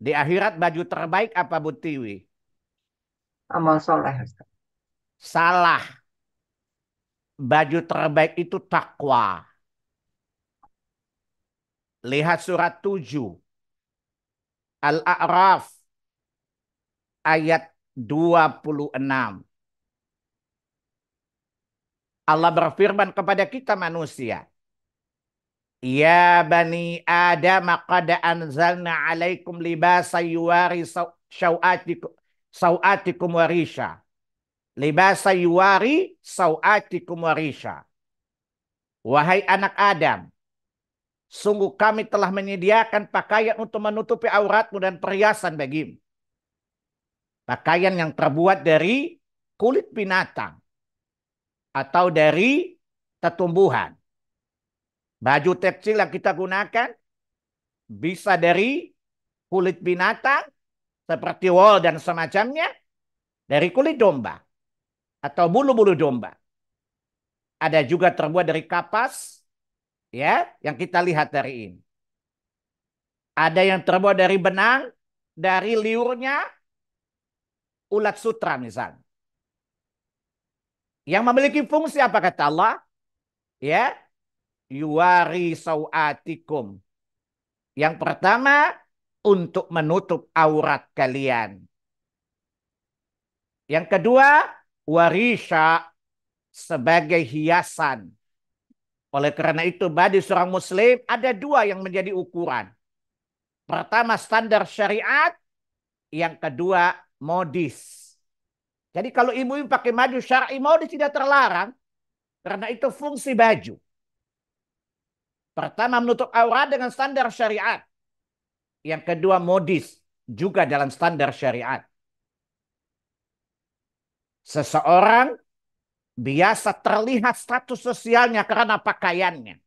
Di akhirat baju terbaik apa Bu Tiwi? Amal soleh, Ustaz. Salah. Baju terbaik itu takwa. Lihat surat 7. Al-A'raf ayat 26. Allah berfirman kepada kita manusia. Ya Bani Adam qad anzalna alaikum libasa yuwari sawatikum sawatikum warisha. Libasa yuwari sawatikum warisha. Wahai anak Adam, sungguh kami telah menyediakan pakaian untuk menutupi auratmu dan perhiasan bagimu. Pakaian yang terbuat dari kulit binatang atau dari tetumbuhan. Baju tekstil yang kita gunakan bisa dari kulit binatang seperti wol dan semacamnya, dari kulit domba atau bulu-bulu domba. Ada juga terbuat dari kapas ya yang kita lihat dari ini. Ada yang terbuat dari benang, dari liurnya ulat sutra misalnya. Yang memiliki fungsi apa kata Allah? Ya. Yuwari sawatikum. Yang pertama untuk menutup aurat kalian. Yang kedua, warisha sebagai hiasan. Oleh karena itu, bagi seorang muslim ada dua yang menjadi ukuran. Pertama standar syariat, yang kedua modis. Jadi kalau ibu-ibu pakai baju syar'i mau tidak terlarang karena itu fungsi baju. Pertama menutup aurat dengan standar syariat. Yang kedua modis juga dalam standar syariat. Seseorang biasa terlihat status sosialnya karena pakaiannya.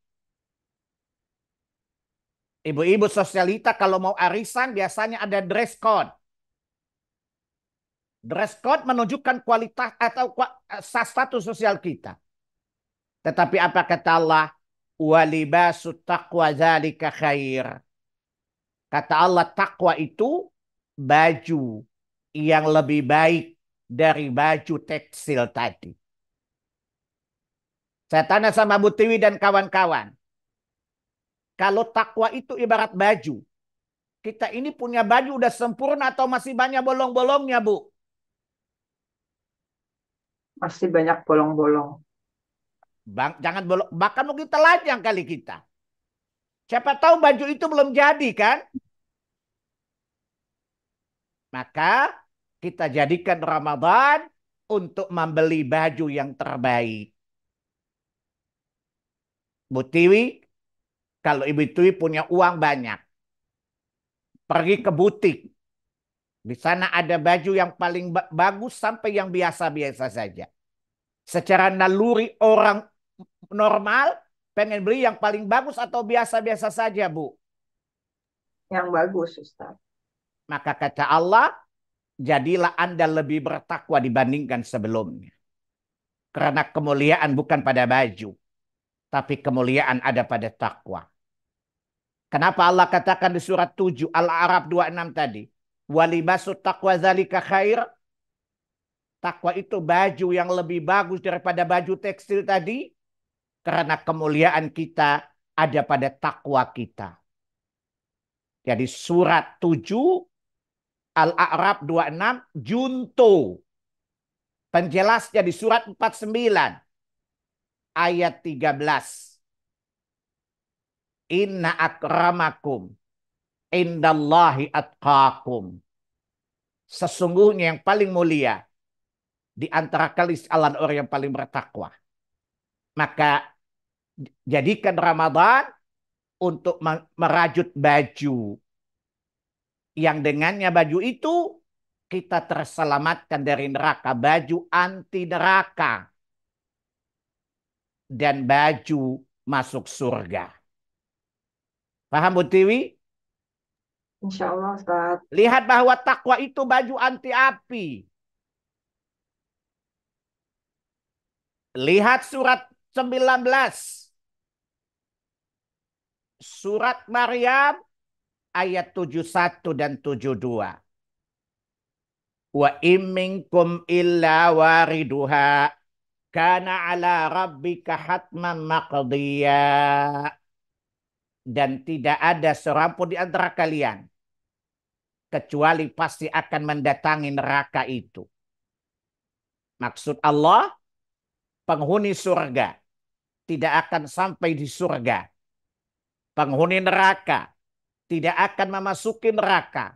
Ibu-ibu sosialita kalau mau arisan biasanya ada dress code. Dress code menunjukkan kualitas atau eh, status sosial kita. Tetapi apa kata Allah? Walibasu taqwa zalika khair. Kata Allah takwa itu baju yang lebih baik dari baju tekstil tadi. Saya tanya sama Bu Tiwi dan kawan-kawan. Kalau takwa itu ibarat baju. Kita ini punya baju udah sempurna atau masih banyak bolong-bolongnya Bu? Pasti banyak bolong-bolong. Bang, jangan bolong. Bahkan mungkin telanjang kali kita. Siapa tahu baju itu belum jadi kan? Maka kita jadikan Ramadan untuk membeli baju yang terbaik. Bu Tiwi, kalau Ibu Tiwi punya uang banyak, pergi ke butik, di sana ada baju yang paling bagus sampai yang biasa-biasa saja. Secara naluri orang normal pengen beli yang paling bagus atau biasa-biasa saja, Bu? Yang bagus, Ustaz. Maka kata Allah, jadilah Anda lebih bertakwa dibandingkan sebelumnya. Karena kemuliaan bukan pada baju, tapi kemuliaan ada pada takwa. Kenapa Allah katakan di surat 7 Al-Araf 26 tadi? Walibasu taqwa zalika khair. Takwa itu baju yang lebih bagus daripada baju tekstil tadi. Karena kemuliaan kita ada pada takwa kita. Jadi surat 7 Al-A'raf 26 junto. Penjelasnya di surat 49 ayat 13. Inna akramakum Indallahi atqakum. Sesungguhnya yang paling mulia di antara kalis orang yang paling bertakwa. Maka jadikan Ramadan untuk merajut baju. Yang dengannya baju itu kita terselamatkan dari neraka. Baju anti neraka. Dan baju masuk surga. Paham Bu Tiwi? Insya Allah Ustaz. Lihat bahwa takwa itu baju anti api. Lihat surat 19. Surat Maryam ayat 71 dan 72. Wa imminkum illa wariduha kana ala rabbika hatman maqdiya. Dan tidak ada seorang pun di antara kalian kecuali pasti akan mendatangi neraka itu. Maksud Allah, penghuni surga tidak akan sampai di surga. Penghuni neraka tidak akan memasuki neraka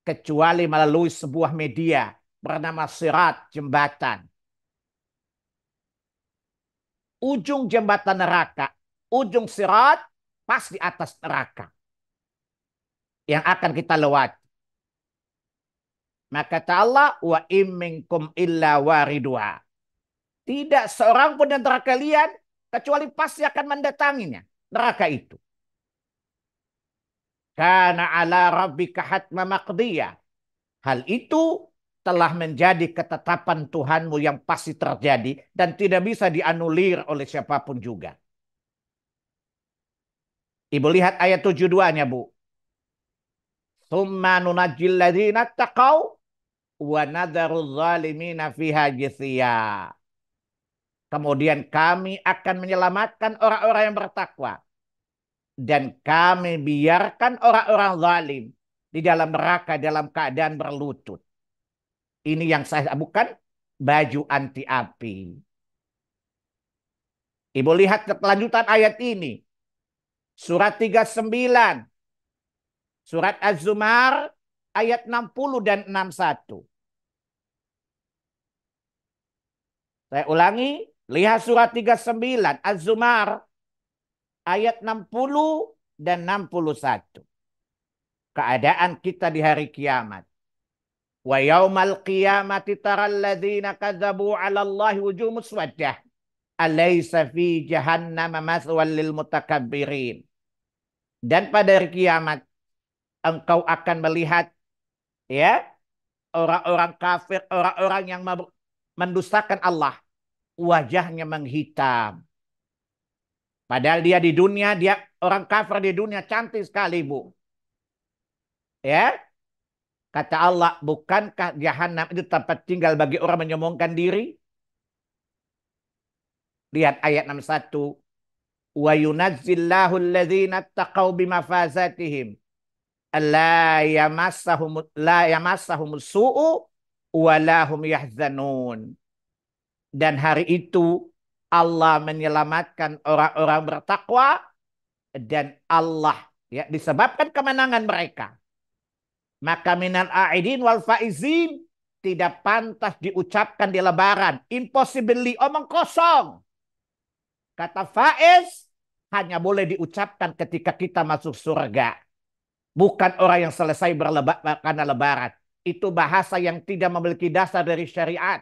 kecuali melalui sebuah media bernama sirat jembatan. Ujung jembatan neraka, ujung sirat pas di atas neraka yang akan kita lewati. Maka kata Allah, wa imminkum illa waridua. Tidak seorang pun di antara kalian kecuali pasti akan mendatanginya neraka itu. Karena Allah rabbika hatma maqdiyah. Hal itu telah menjadi ketetapan Tuhanmu yang pasti terjadi dan tidak bisa dianulir oleh siapapun juga. Ibu lihat ayat 72-nya, Bu. Summa nunajjil ladzina taqaw wa nadarul Kemudian kami akan menyelamatkan orang-orang yang bertakwa. Dan kami biarkan orang-orang zalim di dalam neraka dalam keadaan berlutut. Ini yang saya bukan baju anti api. Ibu lihat kelanjutan ayat ini. Surat 39. Surat Az-Zumar ayat 60 dan 61. Saya ulangi, lihat surat 39 Az-Zumar ayat 60 dan 61. Keadaan kita di hari kiamat. Wa yaumal qiyamati taral ladzina kadzabu 'ala Allahi wujuhum muswaddah. Alaysa fi jahannam maswal lil mutakabbirin. Dan pada hari kiamat engkau akan melihat ya orang-orang kafir, orang-orang yang mendustakan Allah, wajahnya menghitam. Padahal dia di dunia, dia orang kafir di dunia cantik sekali, Bu. Ya. Kata Allah, bukankah jahanam itu tempat tinggal bagi orang menyombongkan diri? Lihat ayat 61. Wa yunazzillahu alladzina taqaw bimafazatihim la yamassahum la yamassahum su'u Dan hari itu Allah menyelamatkan orang-orang bertakwa dan Allah ya disebabkan kemenangan mereka. Maka minal a'idin wal faizin tidak pantas diucapkan di lebaran. Impossibly, omong kosong. Kata Faiz hanya boleh diucapkan ketika kita masuk surga. Bukan orang yang selesai berleba, karena lebaran. Itu bahasa yang tidak memiliki dasar dari syariat.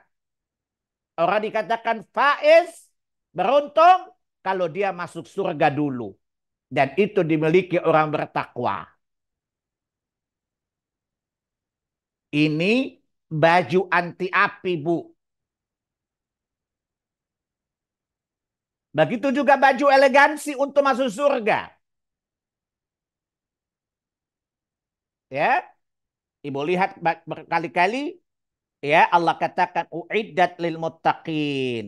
Orang dikatakan faiz, beruntung, kalau dia masuk surga dulu. Dan itu dimiliki orang bertakwa. Ini baju anti api, Bu. Begitu juga baju elegansi untuk masuk surga. ya ibu lihat berkali-kali ya Allah katakan uiddat lil muttaqin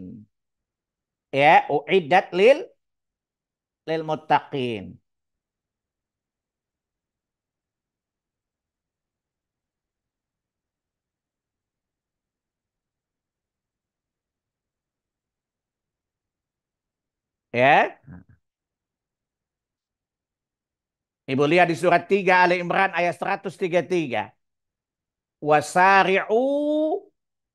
ya uiddat lil lil muttaqin ya Ibu lihat di surat 3 Ali Imran ayat 133. Wasari'u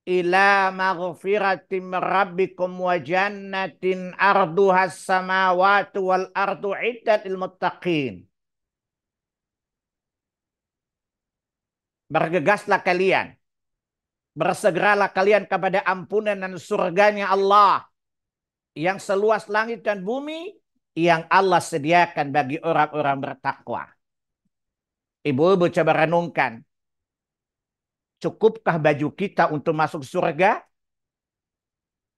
ila maghfiratim rabbikum wa jannatin arduhas samawatu wal ardu iddatil muttaqin. Bergegaslah kalian. Bersegeralah kalian kepada ampunan dan surganya Allah. Yang seluas langit dan bumi yang Allah sediakan bagi orang-orang bertakwa. Ibu-ibu coba renungkan. Cukupkah baju kita untuk masuk surga?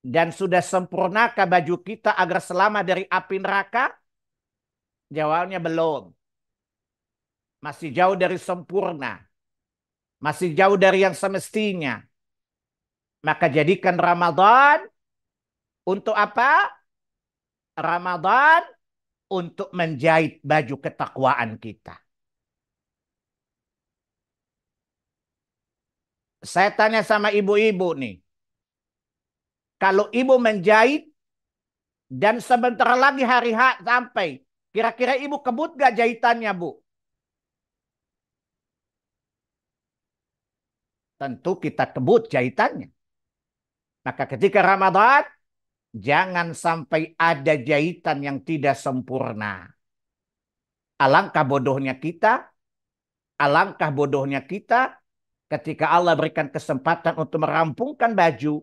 Dan sudah sempurnakah baju kita agar selamat dari api neraka? Jawabnya belum. Masih jauh dari sempurna. Masih jauh dari yang semestinya. Maka jadikan Ramadan untuk apa? Ramadan untuk menjahit baju ketakwaan kita. Saya tanya sama ibu-ibu nih. Kalau ibu menjahit dan sebentar lagi hari H sampai. Kira-kira ibu kebut gak jahitannya bu? Tentu kita kebut jahitannya. Maka ketika Ramadan jangan sampai ada jahitan yang tidak sempurna. Alangkah bodohnya kita, alangkah bodohnya kita ketika Allah berikan kesempatan untuk merampungkan baju,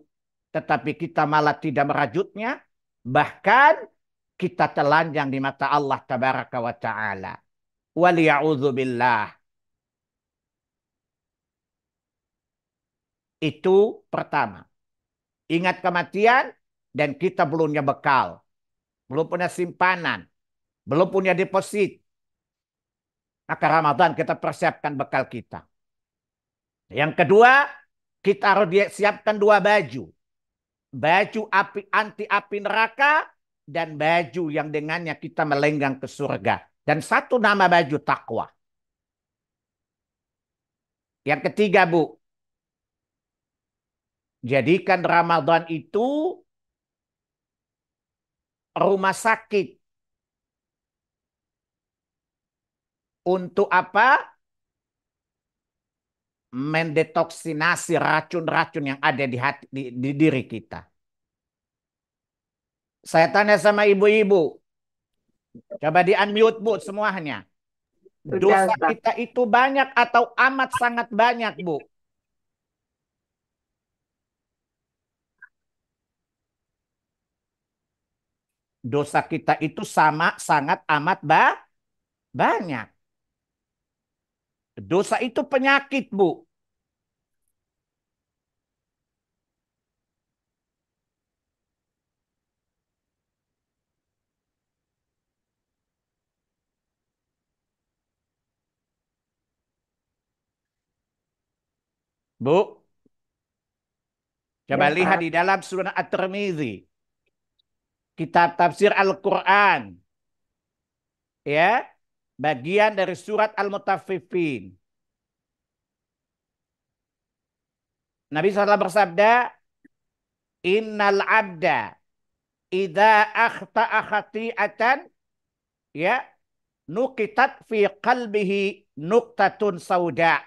tetapi kita malah tidak merajutnya, bahkan kita telanjang di mata Allah tabaraka wa taala. Waliya'udzubillah. Itu pertama. Ingat kematian, dan kita belum punya bekal, belum punya simpanan, belum punya deposit. Maka Ramadan kita persiapkan bekal kita. Yang kedua, kita harus siapkan dua baju. Baju api anti api neraka dan baju yang dengannya kita melenggang ke surga. Dan satu nama baju takwa. Yang ketiga, Bu. Jadikan Ramadan itu rumah sakit. Untuk apa? Mendetoksinasi racun-racun yang ada di, hati, di, di diri kita. Saya tanya sama ibu-ibu. Coba di unmute bu semuanya. Dosa kita itu banyak atau amat sangat banyak bu. dosa kita itu sama sangat amat ba banyak. Dosa itu penyakit, Bu. Bu, coba ya, lihat di dalam surah At-Tirmidzi kitab tafsir Al-Quran. Ya, bagian dari surat Al-Mutaffifin. Nabi SAW bersabda, Innal abda idza akhta'a khati'atan ya nukitat fi qalbihi nuktatun sauda.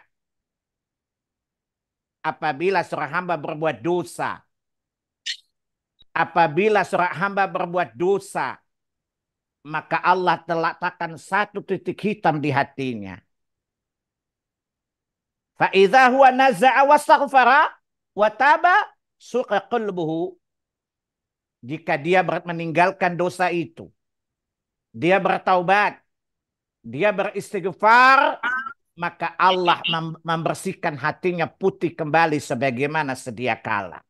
Apabila seorang hamba berbuat dosa, Apabila seorang hamba berbuat dosa, maka Allah telah takkan satu titik hitam di hatinya. Fa'idha huwa naza'a wa Jika dia meninggalkan dosa itu. Dia bertaubat. Dia beristighfar. Maka Allah membersihkan hatinya putih kembali sebagaimana sedia kala.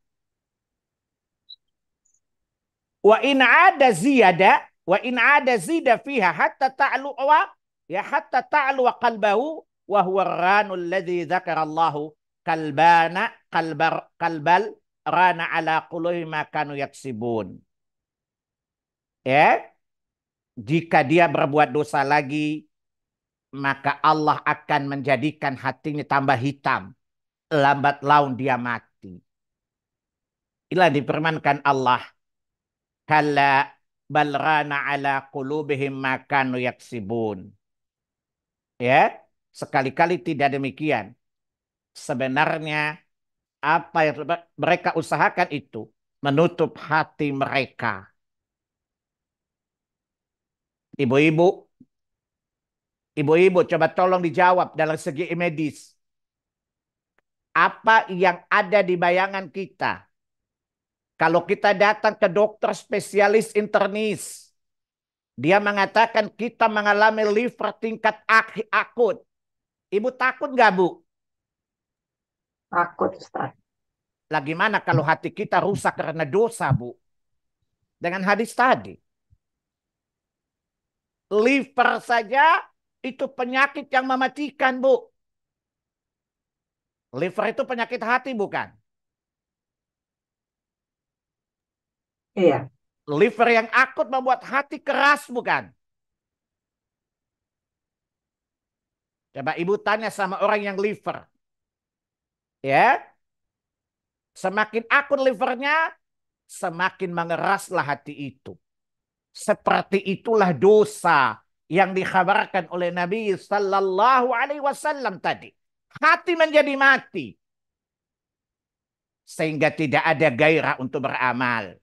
Wa in ada ziyada wa in ada zida fiha hatta ta'lu wa ya hatta ta'lu wa qalbahu wa huwa ranul ladzi dzakara Allahu kalbana kalbar kalbal rana ala qulubi kanu yaksibun. Ya. Jika dia berbuat dosa lagi, maka Allah akan menjadikan hatinya tambah hitam. Lambat laun dia mati. Inilah dipermankan Allah Kala balrana ala qulubihim makanu yaksibun. Ya, sekali-kali tidak demikian. Sebenarnya apa yang mereka usahakan itu menutup hati mereka. Ibu-ibu, ibu-ibu coba tolong dijawab dalam segi medis. Apa yang ada di bayangan kita kalau kita datang ke dokter spesialis internis, dia mengatakan kita mengalami liver tingkat ak akut. Ibu takut nggak Bu? Takut Ustaz. mana mana kalau hati kita rusak karena dosa Bu? Dengan hadis tadi. Liver saja itu penyakit yang mematikan Bu. Liver itu penyakit hati bukan? Iya. Liver yang akut membuat hati keras bukan? Coba ibu tanya sama orang yang liver. Ya. Semakin akut livernya, semakin mengeraslah hati itu. Seperti itulah dosa yang dikhabarkan oleh Nabi Sallallahu Alaihi Wasallam tadi. Hati menjadi mati. Sehingga tidak ada gairah untuk beramal.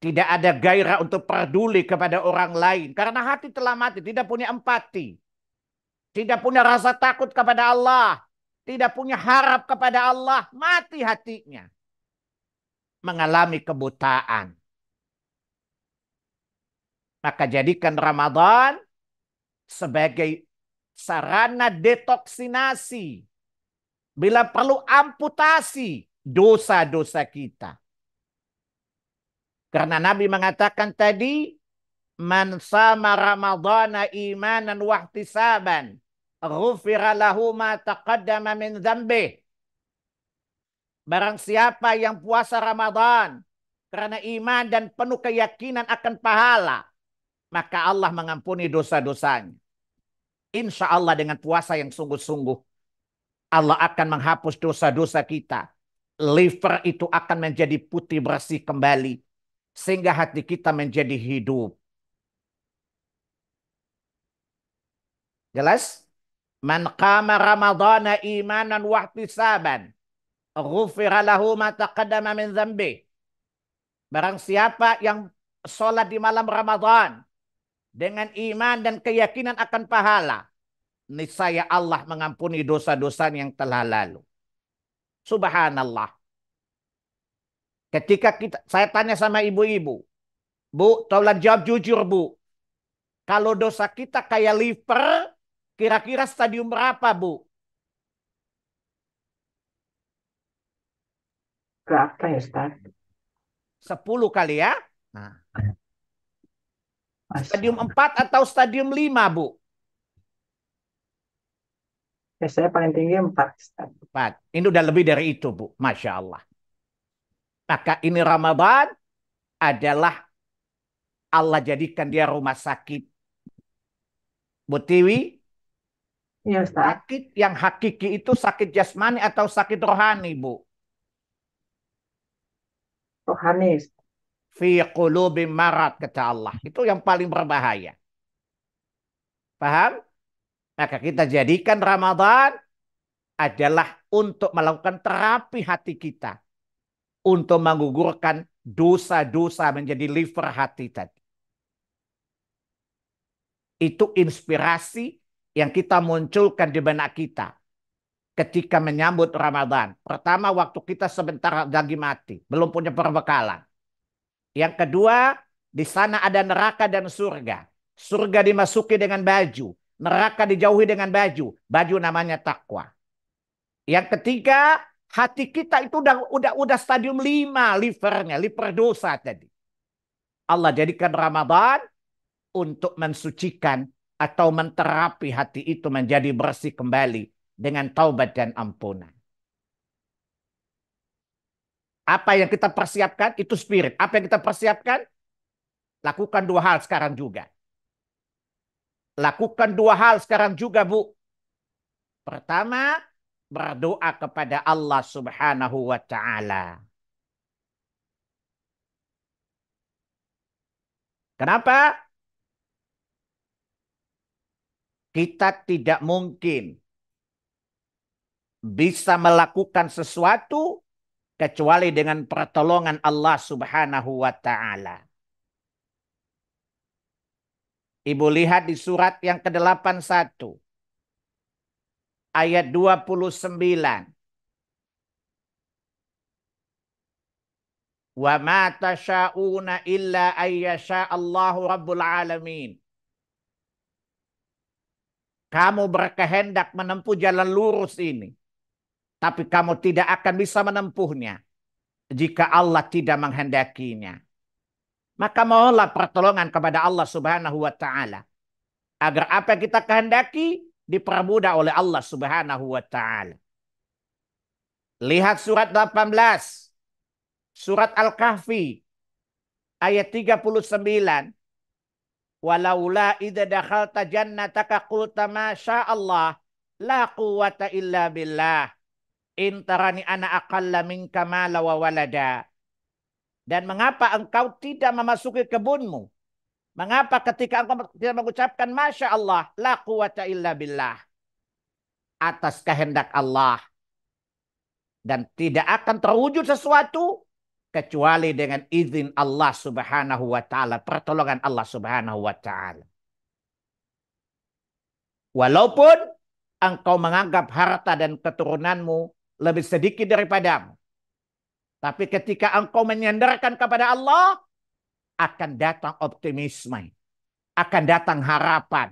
Tidak ada gairah untuk peduli kepada orang lain. Karena hati telah mati, tidak punya empati. Tidak punya rasa takut kepada Allah. Tidak punya harap kepada Allah. Mati hatinya. Mengalami kebutaan. Maka jadikan Ramadan sebagai sarana detoksinasi. Bila perlu amputasi dosa-dosa kita. Karena Nabi mengatakan tadi, Man sama Ramadana imanan wahtisaban, ghufira lahu ma taqaddama min Barang siapa yang puasa Ramadan karena iman dan penuh keyakinan akan pahala, maka Allah mengampuni dosa-dosanya. Insya Allah dengan puasa yang sungguh-sungguh, Allah akan menghapus dosa-dosa kita. Liver itu akan menjadi putih bersih kembali sehingga hati kita menjadi hidup. Jelas? Man qama Ramadana imanan wahtisaban. ghufira lahu ma taqadama min zambi. Barang siapa yang sholat di malam Ramadan dengan iman dan keyakinan akan pahala, niscaya Allah mengampuni dosa-dosa yang telah lalu. Subhanallah. Ketika kita, saya tanya sama ibu-ibu, Bu, tolong jawab jujur, Bu. Kalau dosa kita kayak liver, kira-kira stadium berapa, Bu? Berapa ya, Ustaz? Sepuluh kali ya? Nah. Stadium empat atau stadium lima, Bu? Ya, saya paling tinggi empat, Ustaz. Empat. Ini udah lebih dari itu, Bu. Masya Allah. Maka ini Ramadan adalah Allah jadikan dia rumah sakit. Butiwi, ya, Ustaz. sakit yang hakiki itu sakit jasmani atau sakit rohani, Bu? Rohani. Fi qulubi marad, kata Allah. Itu yang paling berbahaya. Paham? Maka kita jadikan Ramadan adalah untuk melakukan terapi hati kita untuk menggugurkan dosa-dosa menjadi liver hati tadi. Itu inspirasi yang kita munculkan di benak kita ketika menyambut Ramadan. Pertama waktu kita sebentar lagi mati, belum punya perbekalan. Yang kedua, di sana ada neraka dan surga. Surga dimasuki dengan baju, neraka dijauhi dengan baju. Baju namanya takwa. Yang ketiga, Hati kita itu udah udah udah stadium 5 livernya, liver dosa tadi. Allah jadikan Ramadan untuk mensucikan atau menterapi hati itu menjadi bersih kembali dengan taubat dan ampunan. Apa yang kita persiapkan itu spirit. Apa yang kita persiapkan? Lakukan dua hal sekarang juga. Lakukan dua hal sekarang juga, Bu. Pertama, berdoa kepada Allah Subhanahu wa taala. Kenapa? Kita tidak mungkin bisa melakukan sesuatu kecuali dengan pertolongan Allah Subhanahu wa taala. Ibu lihat di surat yang ke-81 ayat 29. Wa ma tasha'una illa ayyasha Allahu Rabbul Alamin. Kamu berkehendak menempuh jalan lurus ini. Tapi kamu tidak akan bisa menempuhnya. Jika Allah tidak menghendakinya. Maka mohonlah pertolongan kepada Allah subhanahu wa ta'ala. Agar apa yang kita kehendaki dipermudah oleh Allah Subhanahu wa taala. Lihat surat 18. Surat Al-Kahfi ayat 39. Walaula idza dakhalta jannataka qulta ma Allah la quwwata illa billah. Intarani ana aqalla minka mala wa walada. Dan mengapa engkau tidak memasuki kebunmu? Mengapa ketika engkau tidak mengucapkan Masya Allah. La quwata illa billah. Atas kehendak Allah. Dan tidak akan terwujud sesuatu. Kecuali dengan izin Allah subhanahu wa ta'ala. Pertolongan Allah subhanahu wa ta'ala. Walaupun engkau menganggap harta dan keturunanmu lebih sedikit daripadamu. Tapi ketika engkau menyandarkan kepada Allah, akan datang optimisme, akan datang harapan,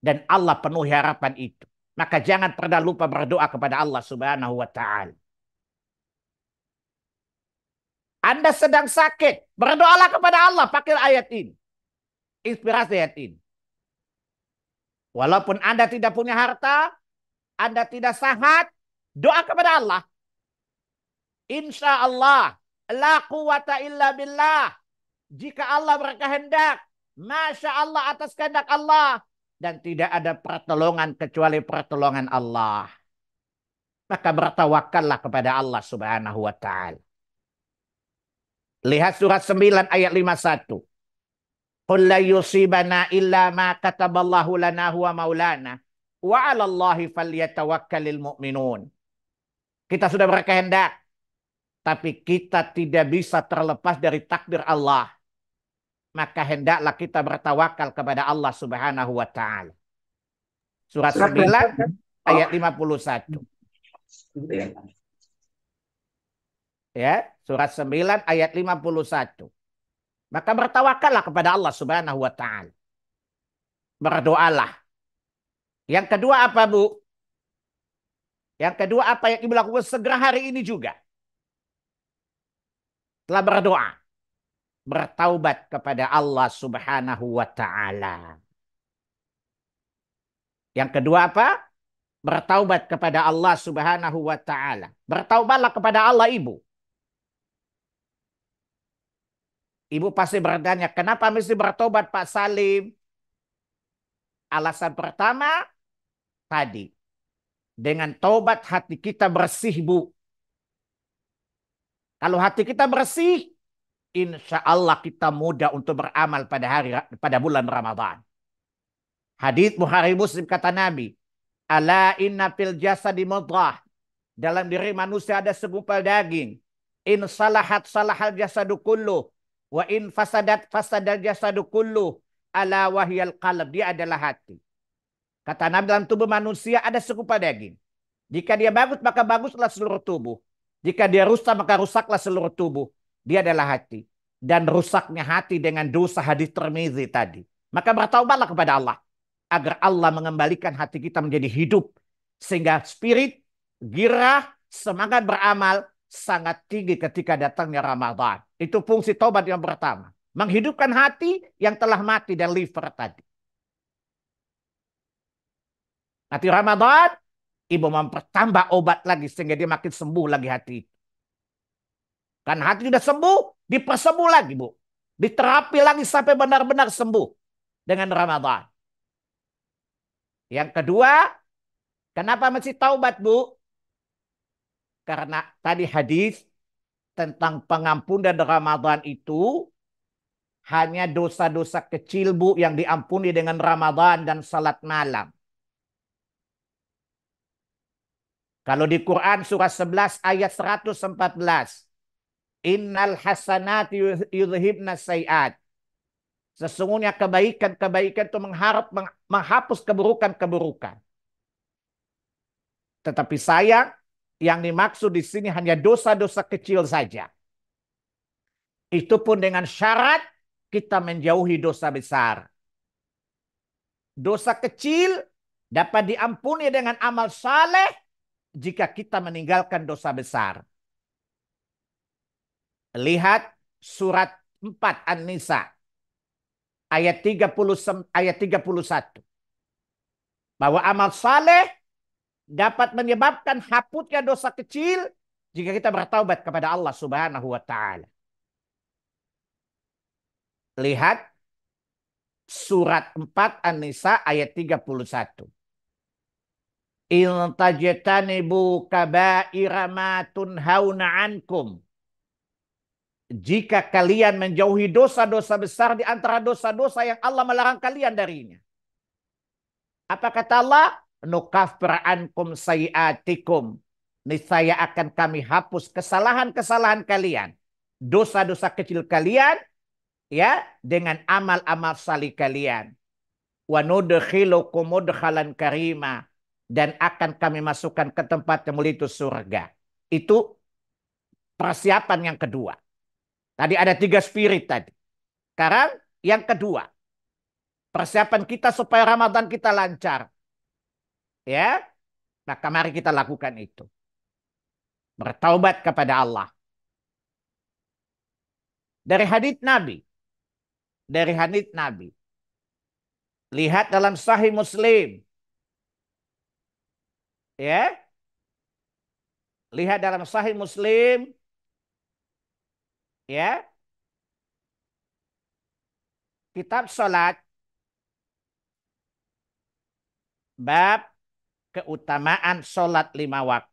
dan Allah penuhi harapan itu. Maka jangan pernah lupa berdoa kepada Allah Subhanahu wa Ta'ala. Anda sedang sakit, berdoalah kepada Allah pakai ayat ini. Inspirasi ayat ini. Walaupun Anda tidak punya harta, Anda tidak sehat, doa kepada Allah. Insya Allah, la quwata illa billah jika Allah berkehendak. Masya Allah atas kehendak Allah. Dan tidak ada pertolongan kecuali pertolongan Allah. Maka bertawakallah kepada Allah subhanahu wa ta'ala. Lihat surat 9 ayat 51. Qul la yusibana illa ma kataballahu lana huwa maulana. Wa ala Allahi falyatawakkalil mu'minun. Kita sudah berkehendak. Tapi kita tidak bisa terlepas dari takdir Allah maka hendaklah kita bertawakal kepada Allah Subhanahu wa taala. Surat 9 ayat 51. Ya, surat 9 ayat 51. Maka bertawakallah kepada Allah Subhanahu wa taala. Berdoalah. Yang kedua apa, Bu? Yang kedua apa yang Ibu lakukan segera hari ini juga? Telah berdoa bertaubat kepada Allah Subhanahu wa taala. Yang kedua apa? Bertaubat kepada Allah Subhanahu wa taala. Bertaubatlah kepada Allah Ibu. Ibu pasti bertanya, kenapa mesti bertobat Pak Salim? Alasan pertama tadi. Dengan tobat hati kita bersih, Bu. Kalau hati kita bersih, insya Allah kita mudah untuk beramal pada hari pada bulan Ramadhan. Hadits Bukhari Muslim kata Nabi, "Ala inna fil jasadi mudrah." Dalam diri manusia ada segumpal daging. In salahat salahal jasadu kullu. Wa in fasadat fasadal jasadu kullu. Ala wahyal qalb. Dia adalah hati. Kata Nabi dalam tubuh manusia ada segumpal daging. Jika dia bagus maka baguslah seluruh tubuh. Jika dia rusak maka rusaklah seluruh tubuh. Dia adalah hati. Dan rusaknya hati dengan dosa hadis termizi tadi. Maka bertaubatlah kepada Allah. Agar Allah mengembalikan hati kita menjadi hidup. Sehingga spirit, girah, semangat beramal sangat tinggi ketika datangnya Ramadan. Itu fungsi tobat yang pertama. Menghidupkan hati yang telah mati dan liver tadi. Nanti Ramadan, ibu mempertambah obat lagi sehingga dia makin sembuh lagi hati itu. Kan hati sudah sembuh, dipersembuh lagi bu. Diterapi lagi sampai benar-benar sembuh dengan Ramadan. Yang kedua, kenapa mesti taubat bu? Karena tadi hadis tentang pengampunan Ramadan itu hanya dosa-dosa kecil bu yang diampuni dengan Ramadan dan salat malam. Kalau di Quran surah 11 ayat 114. Innal hasanati yudhibna sayiat. Sesungguhnya kebaikan-kebaikan itu mengharap menghapus keburukan-keburukan. Tetapi sayang, yang dimaksud di sini hanya dosa-dosa kecil saja. Itu pun dengan syarat kita menjauhi dosa besar. Dosa kecil dapat diampuni dengan amal saleh jika kita meninggalkan dosa besar. Lihat surat 4 An-Nisa ayat 30 ayat 31. Bahwa amal saleh dapat menyebabkan haputnya dosa kecil jika kita bertaubat kepada Allah Subhanahu wa taala. Lihat surat 4 An-Nisa ayat 31. In tajtanibu kaba'ira ma tunhauna ankum jika kalian menjauhi dosa-dosa besar di antara dosa-dosa yang Allah melarang kalian darinya. Apa kata Allah? Nukafir ankum sayiatikum. Niscaya akan kami hapus kesalahan-kesalahan kalian. Dosa-dosa kecil kalian. ya Dengan amal-amal salih kalian. Wa nudkhilukum karima. Dan akan kami masukkan ke tempat yang mulia itu surga. Itu persiapan yang kedua. Tadi ada tiga spirit tadi. Sekarang yang kedua. Persiapan kita supaya Ramadan kita lancar. Ya. Maka mari kita lakukan itu. Bertaubat kepada Allah. Dari hadith Nabi. Dari hadith Nabi. Lihat dalam sahih Muslim. Ya. Lihat dalam sahih Muslim ya kitab salat bab keutamaan salat lima waktu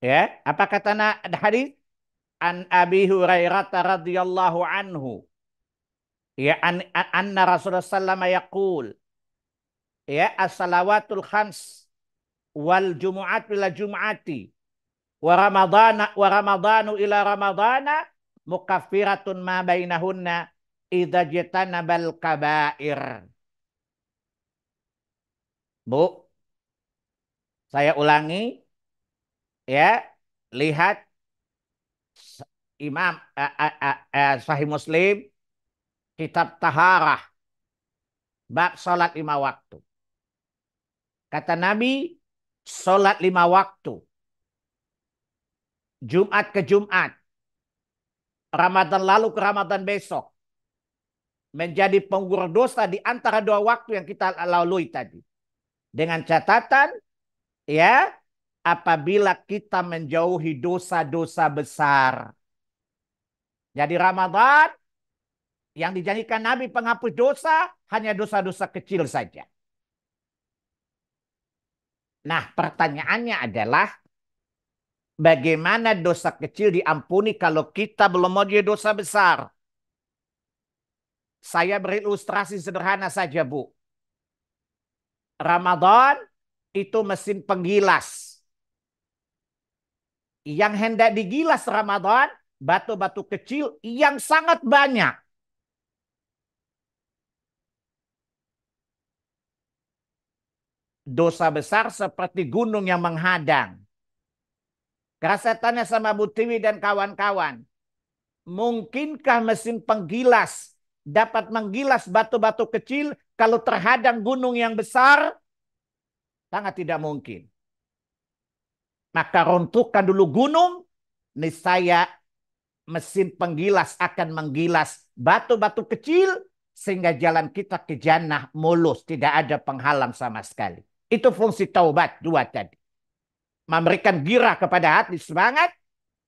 Ya, apa kata hadis? An Abi Hurairah radhiyallahu anhu. Ya, an, an anna Rasulullah sallallahu yaqul. Ya, as-salawatul khams wal jumu'at ila jum'ati wa ramadhan wa ramadanu ila ramadana mukaffiratun ma bainahunna idza jitanabal kabair. Bu, saya ulangi, ya lihat Imam eh, eh, eh, Sahih Muslim kitab taharah bab salat lima waktu. Kata Nabi salat lima waktu. Jumat ke Jumat. Ramadan lalu ke Ramadan besok. Menjadi penggur dosa di antara dua waktu yang kita lalui tadi. Dengan catatan ya apabila kita menjauhi dosa-dosa besar. Jadi Ramadan yang dijanjikan Nabi penghapus dosa hanya dosa-dosa kecil saja. Nah pertanyaannya adalah bagaimana dosa kecil diampuni kalau kita belum mau jadi dosa besar? Saya berilustrasi sederhana saja Bu. Ramadan itu mesin penggilas yang hendak digilas Ramadan, batu-batu kecil yang sangat banyak. Dosa besar seperti gunung yang menghadang. Kerasetannya sama Butiwi dan kawan-kawan. Mungkinkah mesin penggilas dapat menggilas batu-batu kecil kalau terhadang gunung yang besar? Sangat tidak mungkin. Maka runtuhkan dulu gunung, niscaya mesin penggilas akan menggilas batu-batu kecil sehingga jalan kita ke jannah mulus, tidak ada penghalang sama sekali. Itu fungsi taubat dua tadi. Memberikan girah kepada hati semangat.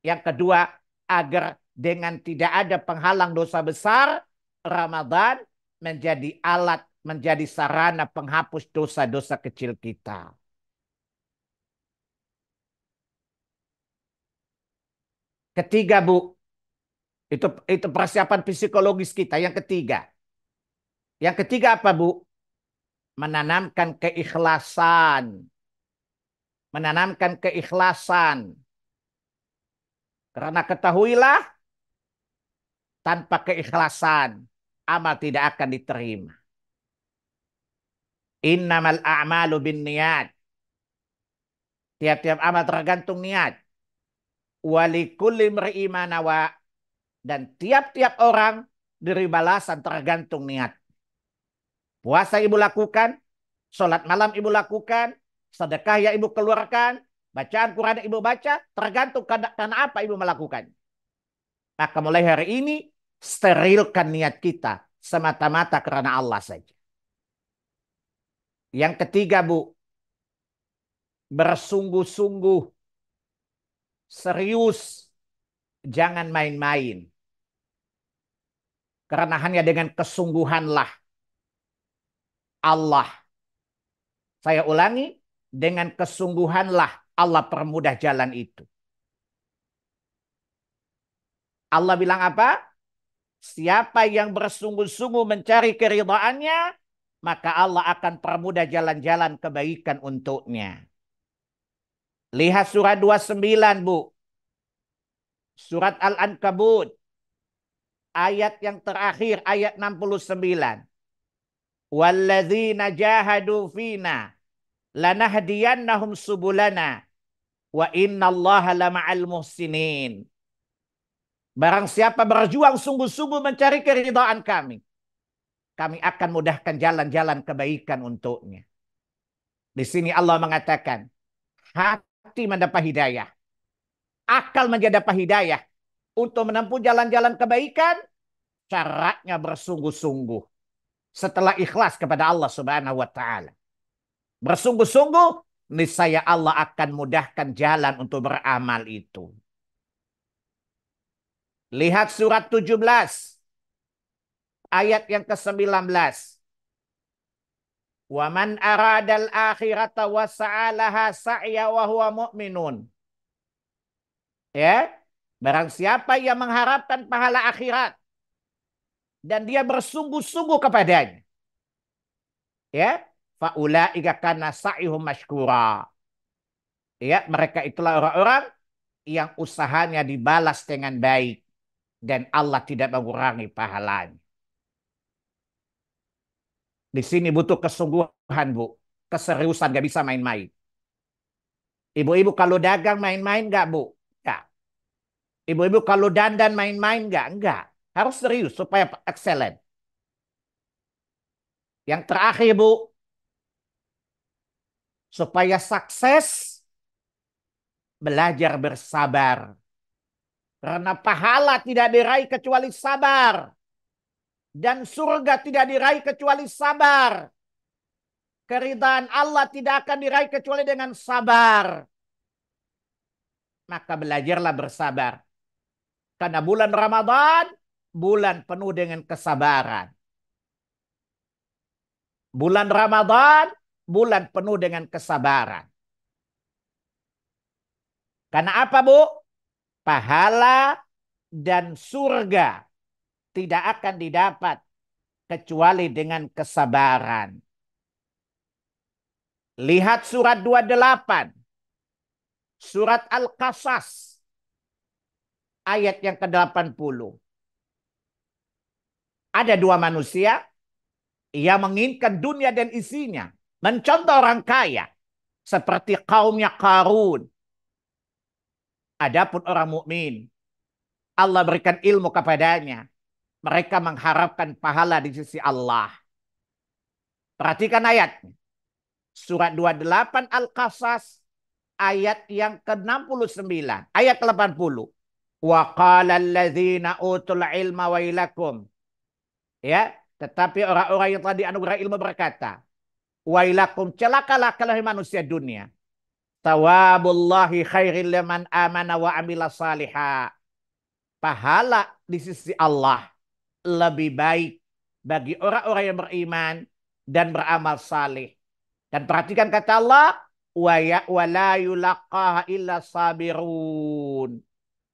Yang kedua, agar dengan tidak ada penghalang dosa besar, Ramadan menjadi alat, menjadi sarana penghapus dosa-dosa kecil kita. Ketiga, Bu. Itu itu persiapan psikologis kita yang ketiga. Yang ketiga apa, Bu? Menanamkan keikhlasan. Menanamkan keikhlasan. Karena ketahuilah tanpa keikhlasan amal tidak akan diterima. Innamal a'malu bin niat. Tiap-tiap amal tergantung niat. Walikulli imanawa dan tiap-tiap orang diri balasan tergantung niat. Puasa ibu lakukan, sholat malam ibu lakukan, sedekah yang ibu keluarkan, bacaan Quran yang ibu baca, tergantung karena apa ibu melakukan. Maka mulai hari ini, sterilkan niat kita semata-mata karena Allah saja. Yang ketiga, Bu, bersungguh-sungguh serius, jangan main-main. Karena hanya dengan kesungguhanlah Allah. Saya ulangi, dengan kesungguhanlah Allah permudah jalan itu. Allah bilang apa? Siapa yang bersungguh-sungguh mencari keridaannya, maka Allah akan permudah jalan-jalan kebaikan untuknya. Lihat surat 29, Bu. Surat Al-Ankabut. Ayat yang terakhir, ayat 69. Wallazina jahadu fina lanahdiyannahum subulana wa innallaha lama'al muhsinin. Barang siapa berjuang sungguh-sungguh mencari keridhaan kami, kami akan mudahkan jalan-jalan kebaikan untuknya. Di sini Allah mengatakan, hati hati mendapat hidayah. Akal menjadi dapat hidayah. Untuk menempuh jalan-jalan kebaikan, caranya bersungguh-sungguh. Setelah ikhlas kepada Allah subhanahu wa ta'ala. Bersungguh-sungguh, niscaya Allah akan mudahkan jalan untuk beramal itu. Lihat surat 17 ayat yang ke-19. Waman aradal akhirata wa sa'alaha sa'ya wa huwa mu'minun. Ya. Barang siapa yang mengharapkan pahala akhirat. Dan dia bersungguh-sungguh kepadanya. Ya. Fa'ula'ika kana sa'ihum mashkura. Ya. Mereka itulah orang-orang yang usahanya dibalas dengan baik. Dan Allah tidak mengurangi pahalanya. Di sini butuh kesungguhan, Bu. Keseriusan, Gak bisa main-main. Ibu-ibu kalau dagang main-main gak Bu? Nggak. Ibu-ibu kalau dandan main-main gak, enggak. Harus serius supaya excellent. Yang terakhir, Bu. Supaya sukses, belajar bersabar. Karena pahala tidak diraih kecuali sabar. Dan surga tidak diraih kecuali sabar. Keridaan Allah tidak akan diraih kecuali dengan sabar. Maka belajarlah bersabar. Karena bulan Ramadan, bulan penuh dengan kesabaran. Bulan Ramadan, bulan penuh dengan kesabaran. Karena apa, Bu? Pahala dan surga tidak akan didapat kecuali dengan kesabaran. Lihat surat 28. Surat Al-Qasas. Ayat yang ke-80. Ada dua manusia Ia menginginkan dunia dan isinya. Mencontoh orang kaya. Seperti kaumnya Karun. Adapun orang mukmin, Allah berikan ilmu kepadanya. Mereka mengharapkan pahala di sisi Allah. Perhatikan ayatnya. Surat 28 Al-Qasas ayat yang ke-69. Ayat ke-80. Wa qala alladzina utul ilma wailakum. Ya, tetapi orang-orang yang tadi anugerah ilmu berkata, wailakum celakalah kalau manusia dunia. Tawabullahi khairil liman amana wa amila saliha. Pahala di sisi Allah lebih baik bagi orang-orang yang beriman dan beramal saleh. Dan perhatikan kata Allah, wa ya wa la yulaqaha illa sabirun.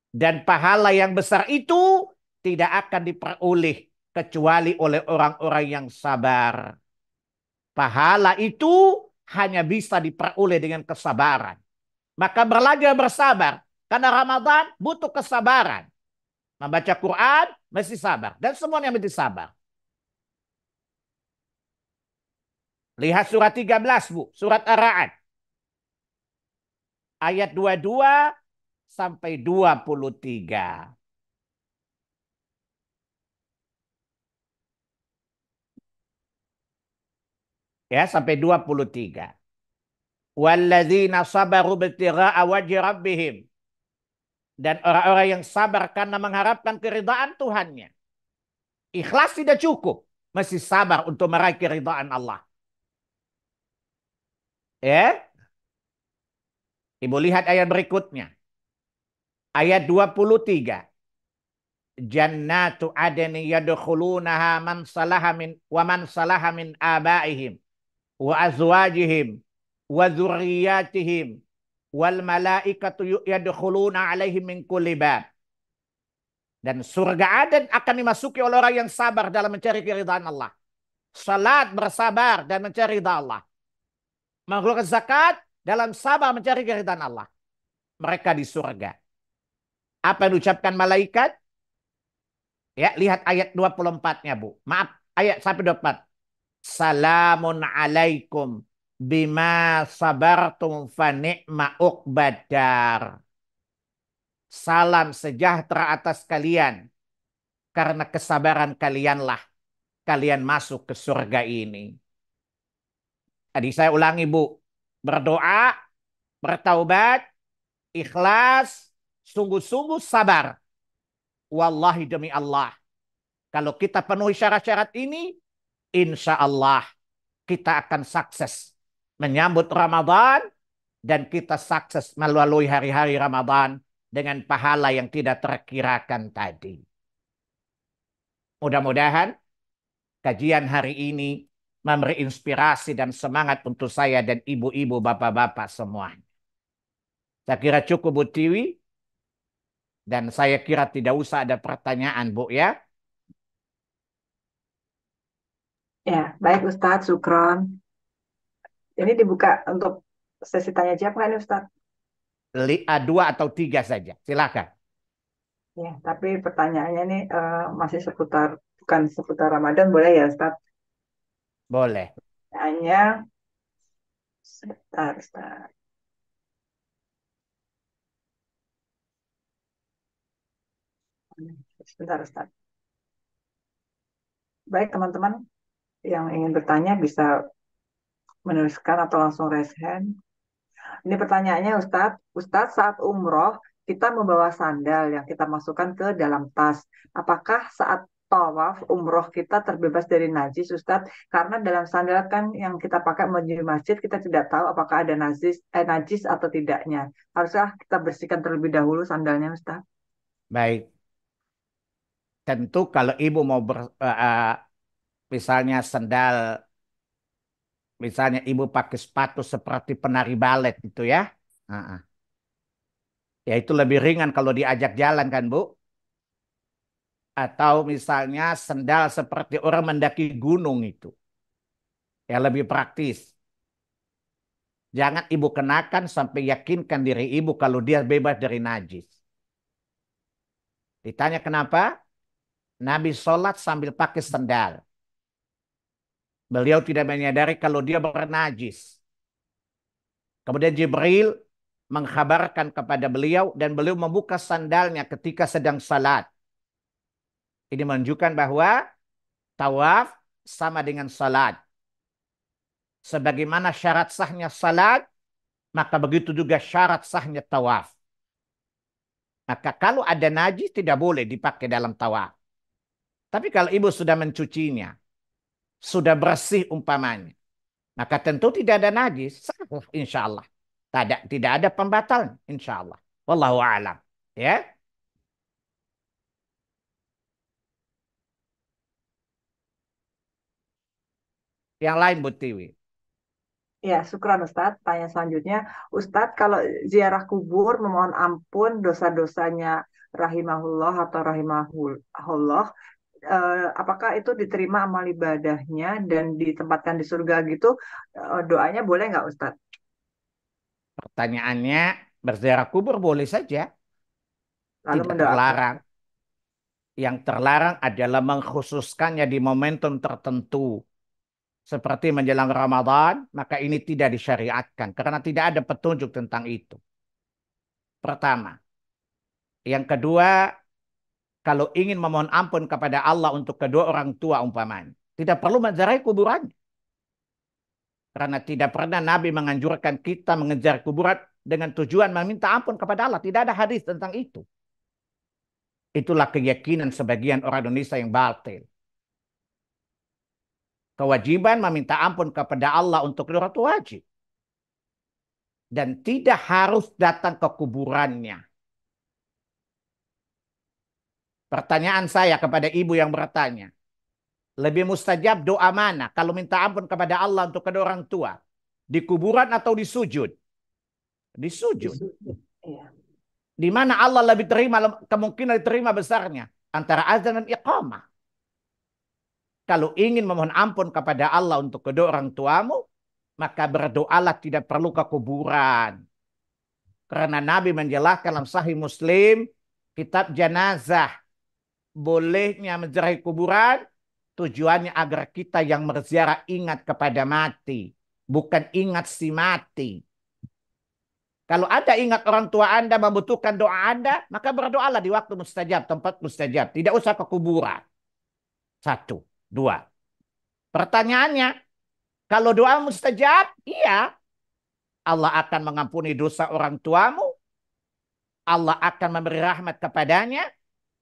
Dan pahala yang besar itu tidak akan diperoleh kecuali oleh orang-orang yang sabar. Pahala itu hanya bisa diperoleh dengan kesabaran. Maka belajar bersabar karena Ramadan butuh kesabaran. Membaca Quran mesti sabar. Dan semuanya mesti sabar. Lihat surat 13, Bu. Surat Ar-Ra'ad. Ayat 22 sampai 23. Ya, sampai 23. Walladzina sabaru bitiraa wajhi rabbihim dan orang-orang yang sabar karena mengharapkan keridaan Tuhannya. Ikhlas tidak cukup. Masih sabar untuk meraih keridaan Allah. Ya. Ibu lihat ayat berikutnya. Ayat 23. Jannatu adni yadukhulunaha man salaha min wa man salaha min abaihim wa azwajihim wa zurriyatihim wal malaikatu yadkhuluna alaihim min kulli bab. Dan surga Aden akan dimasuki oleh orang yang sabar dalam mencari keridhaan Allah. Salat bersabar dan mencari ridha Allah. Mengeluarkan zakat dalam sabar mencari keridhaan Allah. Mereka di surga. Apa yang diucapkan malaikat? Ya, lihat ayat 24-nya, Bu. Maaf, ayat sampai 24. Salamun alaikum bima sabartum fa ni'ma badar. Salam sejahtera atas kalian karena kesabaran kalianlah kalian masuk ke surga ini. Tadi saya ulangi Bu, berdoa, bertaubat, ikhlas, sungguh-sungguh sabar. Wallahi demi Allah. Kalau kita penuhi syarat-syarat ini, insya Allah kita akan sukses menyambut Ramadan dan kita sukses melalui hari-hari Ramadan dengan pahala yang tidak terkirakan tadi. Mudah-mudahan kajian hari ini memberi inspirasi dan semangat untuk saya dan ibu-ibu, bapak-bapak semua. Saya kira cukup Bu Tiwi. Dan saya kira tidak usah ada pertanyaan Bu ya. Ya, baik Ustadz Sukron. Ini dibuka untuk sesi tanya jawab kan Ustaz? Ah, dua atau tiga saja, silakan. Ya, tapi pertanyaannya ini uh, masih seputar bukan seputar Ramadan boleh ya Ustaz? Boleh. Hanya sebentar Ustaz. Sebentar Ustaz. Baik teman-teman yang ingin bertanya bisa meneruskan atau langsung raise hand. Ini pertanyaannya Ustadz, Ustadz saat umroh kita membawa sandal yang kita masukkan ke dalam tas. Apakah saat tawaf umroh kita terbebas dari najis Ustadz? Karena dalam sandal kan yang kita pakai menuju masjid kita tidak tahu apakah ada najis, eh, najis atau tidaknya. Haruslah kita bersihkan terlebih dahulu sandalnya Ustadz. Baik. Tentu kalau ibu mau ber, uh, misalnya sandal. Misalnya ibu pakai sepatu seperti penari balet itu ya. Uh -uh. Ya itu lebih ringan kalau diajak jalan kan Bu. Atau misalnya sendal seperti orang mendaki gunung itu. Ya lebih praktis. Jangan ibu kenakan sampai yakinkan diri ibu kalau dia bebas dari najis. Ditanya kenapa? Nabi sholat sambil pakai sendal. Beliau tidak menyadari kalau dia bernajis. Kemudian Jibril mengkhabarkan kepada beliau dan beliau membuka sandalnya ketika sedang salat. Ini menunjukkan bahwa tawaf sama dengan salat. Sebagaimana syarat sahnya salat, maka begitu juga syarat sahnya tawaf. Maka kalau ada najis tidak boleh dipakai dalam tawaf. Tapi kalau ibu sudah mencucinya, sudah bersih umpamanya. Maka tentu tidak ada najis. Sah, insya Allah. Tidak, tidak ada pembatalan insya Allah. Wallahu alam. Ya. Yang lain Bu Tiwi. Ya, syukuran Ustadz. Tanya selanjutnya, Ustadz kalau ziarah kubur memohon ampun dosa-dosanya rahimahullah atau rahimahullah uh, apakah itu diterima amal ibadahnya dan ditempatkan di surga gitu uh, doanya boleh nggak Ustadz? Pertanyaannya berziarah kubur boleh saja. Lalu Tidak mendoakan. terlarang. Yang terlarang adalah mengkhususkannya di momentum tertentu. Seperti menjelang Ramadan, maka ini tidak disyariatkan. Karena tidak ada petunjuk tentang itu. Pertama. Yang kedua, kalau ingin memohon ampun kepada Allah untuk kedua orang tua umpamanya. Tidak perlu menjarai kuburannya. Karena tidak pernah Nabi menganjurkan kita mengejar kuburan dengan tujuan meminta ampun kepada Allah. Tidak ada hadis tentang itu. Itulah keyakinan sebagian orang Indonesia yang batil. Kewajiban meminta ampun kepada Allah untuk kedua orang tua wajib. Dan tidak harus datang ke kuburannya Pertanyaan saya kepada ibu yang bertanya. Lebih mustajab doa mana kalau minta ampun kepada Allah untuk kedua orang tua? Di kuburan atau di sujud? Di sujud. Di iya. mana Allah lebih terima, kemungkinan diterima besarnya? Antara azan dan iqamah. Kalau ingin memohon ampun kepada Allah untuk kedua orang tuamu, maka berdoalah tidak perlu ke kuburan. Karena Nabi menjelaskan dalam sahih Muslim, kitab janazah bolehnya menziarahi kuburan tujuannya agar kita yang berziarah ingat kepada mati, bukan ingat si mati. Kalau ada ingat orang tua Anda membutuhkan doa Anda, maka berdoalah di waktu mustajab, tempat mustajab. Tidak usah ke kuburan. Satu, dua. Pertanyaannya, kalau doa mustajab, iya. Allah akan mengampuni dosa orang tuamu. Allah akan memberi rahmat kepadanya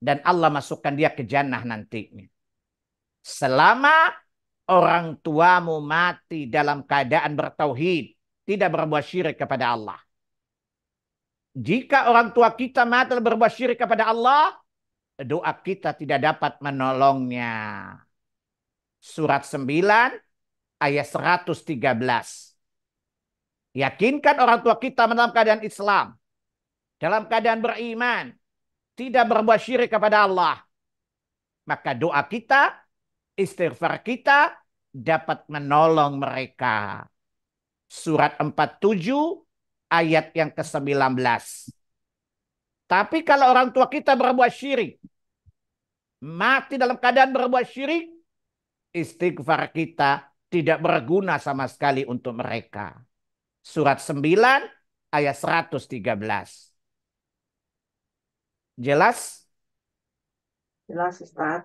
dan Allah masukkan dia ke jannah nantinya. Selama orang tuamu mati dalam keadaan bertauhid, tidak berbuat syirik kepada Allah. Jika orang tua kita mati berbuat syirik kepada Allah, doa kita tidak dapat menolongnya. Surat 9 ayat 113. Yakinkan orang tua kita dalam keadaan Islam. Dalam keadaan beriman tidak berbuat syirik kepada Allah, maka doa kita, istighfar kita dapat menolong mereka. Surat 47 ayat yang ke-19. Tapi kalau orang tua kita berbuat syirik, mati dalam keadaan berbuat syirik, istighfar kita tidak berguna sama sekali untuk mereka. Surat 9 ayat 113. Jelas? Jelas, Ustaz.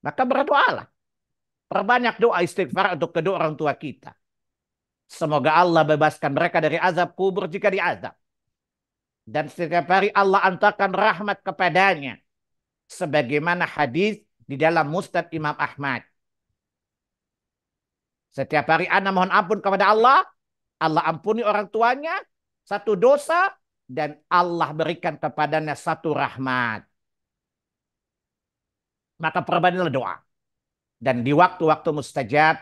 Maka berdoalah. Perbanyak doa istighfar untuk kedua orang tua kita. Semoga Allah bebaskan mereka dari azab kubur jika diazab. Dan setiap hari Allah antarkan rahmat kepadanya. Sebagaimana hadis di dalam Mustad Imam Ahmad. Setiap hari anak mohon ampun kepada Allah. Allah ampuni orang tuanya. Satu dosa, dan Allah berikan kepadanya satu rahmat. Maka perbanyaklah doa. Dan di waktu-waktu mustajab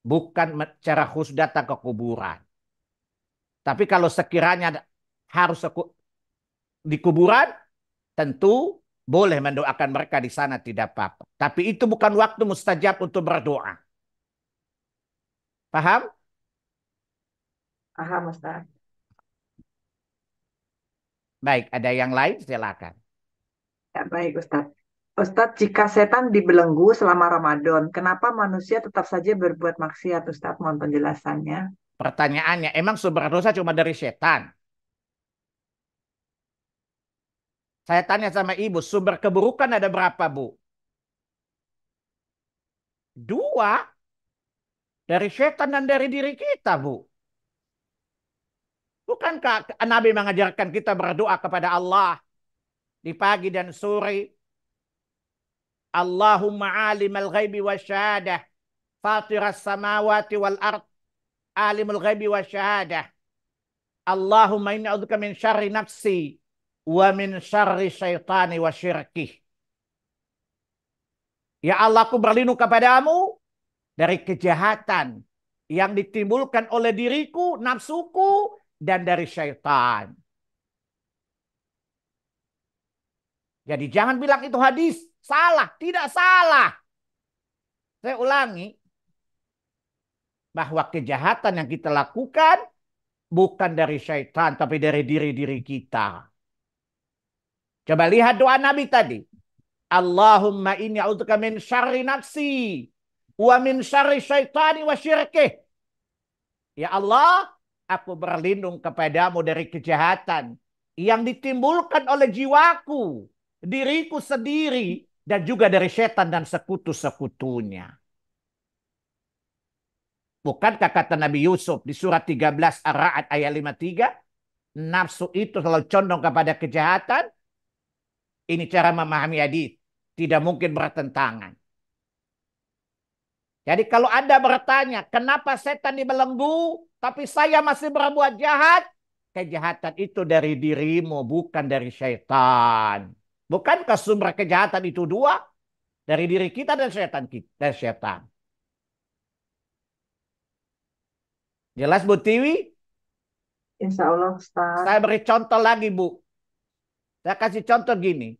bukan cara khusus datang ke kuburan. Tapi kalau sekiranya harus di kuburan, tentu boleh mendoakan mereka di sana tidak apa-apa. Tapi itu bukan waktu mustajab untuk berdoa. Paham? Paham, Ustaz. Baik, ada yang lain silakan. Ya, baik Ustadz. Ustadz, jika setan dibelenggu selama Ramadan, kenapa manusia tetap saja berbuat maksiat Ustadz? Mohon penjelasannya. Pertanyaannya, emang sumber dosa cuma dari setan? Saya tanya sama ibu, sumber keburukan ada berapa bu? Dua. Dari setan dan dari diri kita bu. Bukankah Nabi mengajarkan kita berdoa kepada Allah di pagi dan sore? Allahumma alimal ghaibi wa syahadah. Fatiras samawati wal ard. al ghaibi wa syahadah. Allahumma inna a'udzubika min syarri nafsi wa min syarri syaitani wa syirkih. Ya Allah, aku berlindung kepadamu dari kejahatan yang ditimbulkan oleh diriku, nafsuku, dan dari syaitan. Jadi jangan bilang itu hadis. Salah, tidak salah. Saya ulangi. Bahwa kejahatan yang kita lakukan bukan dari syaitan tapi dari diri-diri kita. Coba lihat doa Nabi tadi. Allahumma inni a'udzubika min syarri nafsi wa min syarri syaitani wa syirkih. Ya Allah, aku berlindung kepadamu dari kejahatan yang ditimbulkan oleh jiwaku, diriku sendiri, dan juga dari setan dan sekutu-sekutunya. Bukankah kata Nabi Yusuf di surat 13 Ar-Ra'ad ayat 53? Nafsu itu selalu condong kepada kejahatan. Ini cara memahami hadis. Tidak mungkin bertentangan. Jadi kalau Anda bertanya, kenapa setan dibelenggu? tapi saya masih berbuat jahat, kejahatan itu dari dirimu, bukan dari syaitan. Bukankah sumber kejahatan itu dua? Dari diri kita dan syaitan kita, syaitan. Jelas Bu Tiwi? Insya Allah Ustaz. Saya beri contoh lagi Bu. Saya kasih contoh gini.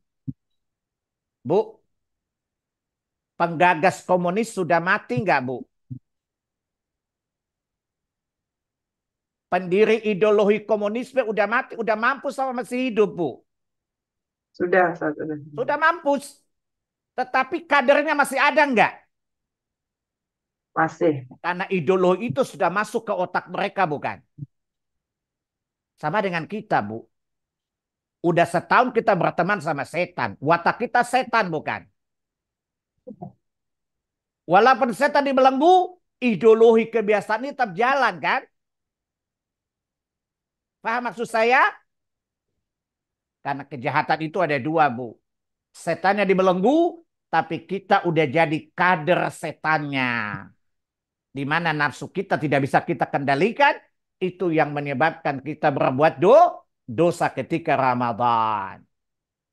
Bu, penggagas komunis sudah mati nggak Bu? Pendiri ideologi komunisme udah mati, udah mampus sama masih hidup, Bu? Sudah, sudah. Sudah mampus. Tetapi kadernya masih ada enggak? Masih. Karena ideologi itu sudah masuk ke otak mereka, bukan? Sama dengan kita, Bu. Udah setahun kita berteman sama setan. Watak kita setan, bukan? Walaupun setan dibelenggu, ideologi kebiasaan ini tetap jalan, kan? Paham maksud saya? Karena kejahatan itu ada dua, Bu. Setannya dibelenggu, tapi kita udah jadi kader setannya. Di mana nafsu kita tidak bisa kita kendalikan, itu yang menyebabkan kita berbuat do, dosa ketika Ramadan.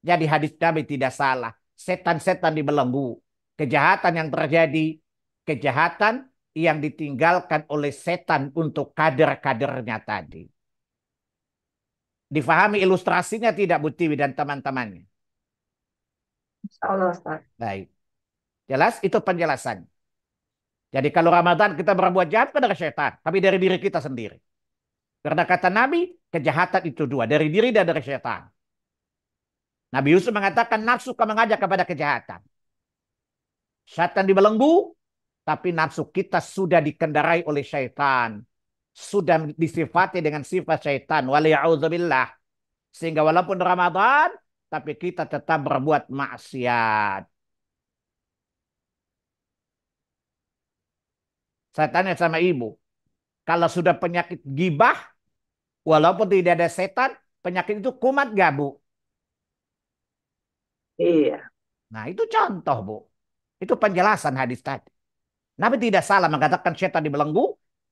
Jadi hadis Nabi tidak salah. Setan-setan dibelenggu. Kejahatan yang terjadi, kejahatan yang ditinggalkan oleh setan untuk kader-kadernya tadi difahami ilustrasinya tidak Bu Tiwi dan teman-temannya? Allah Ustaz. Baik. Jelas itu penjelasan. Jadi kalau Ramadan kita berbuat jahat pada syaitan, tapi dari diri kita sendiri. Karena kata Nabi, kejahatan itu dua, dari diri dan dari syaitan. Nabi Yusuf mengatakan nafsu kau mengajak kepada kejahatan. Syaitan dibelenggu, tapi nafsu kita sudah dikendarai oleh syaitan sudah disifati dengan sifat syaitan. Waliyahuzubillah. Sehingga walaupun Ramadan, tapi kita tetap berbuat maksiat. Saya tanya sama ibu, kalau sudah penyakit gibah, walaupun tidak ada setan, penyakit itu kumat gak, Bu? Iya. Nah, itu contoh, Bu. Itu penjelasan hadis tadi. Nabi tidak salah mengatakan setan dibelenggu,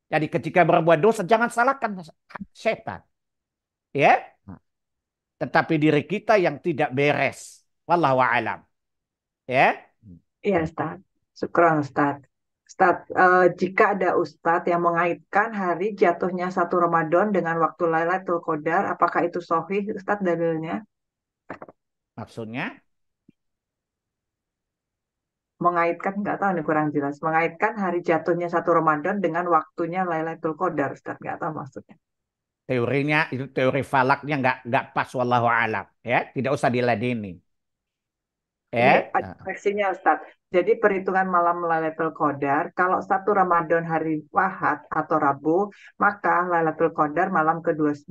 jadi ketika berbuat dosa jangan salahkan setan. Ya. Tetapi diri kita yang tidak beres. Wallahu alam. Ya. Iya, Ustaz. Syukran, Ustaz. Ustaz, uh, jika ada Ustadz yang mengaitkan hari jatuhnya satu Ramadan dengan waktu Lailatul Qadar, apakah itu sohih Ustadz dalilnya? Maksudnya? mengaitkan nggak tahu nih kurang jelas mengaitkan hari jatuhnya satu Ramadan dengan waktunya Lailatul Qadar Ustaz nggak tahu maksudnya teorinya itu teori falaknya nggak nggak pas wallahu alam ya tidak usah diladeni Eh? Nah. Ya. Yeah. Jadi perhitungan malam Lailatul Qadar, kalau satu Ramadan hari Wahad atau Rabu, maka Lailatul Qadar malam ke-29.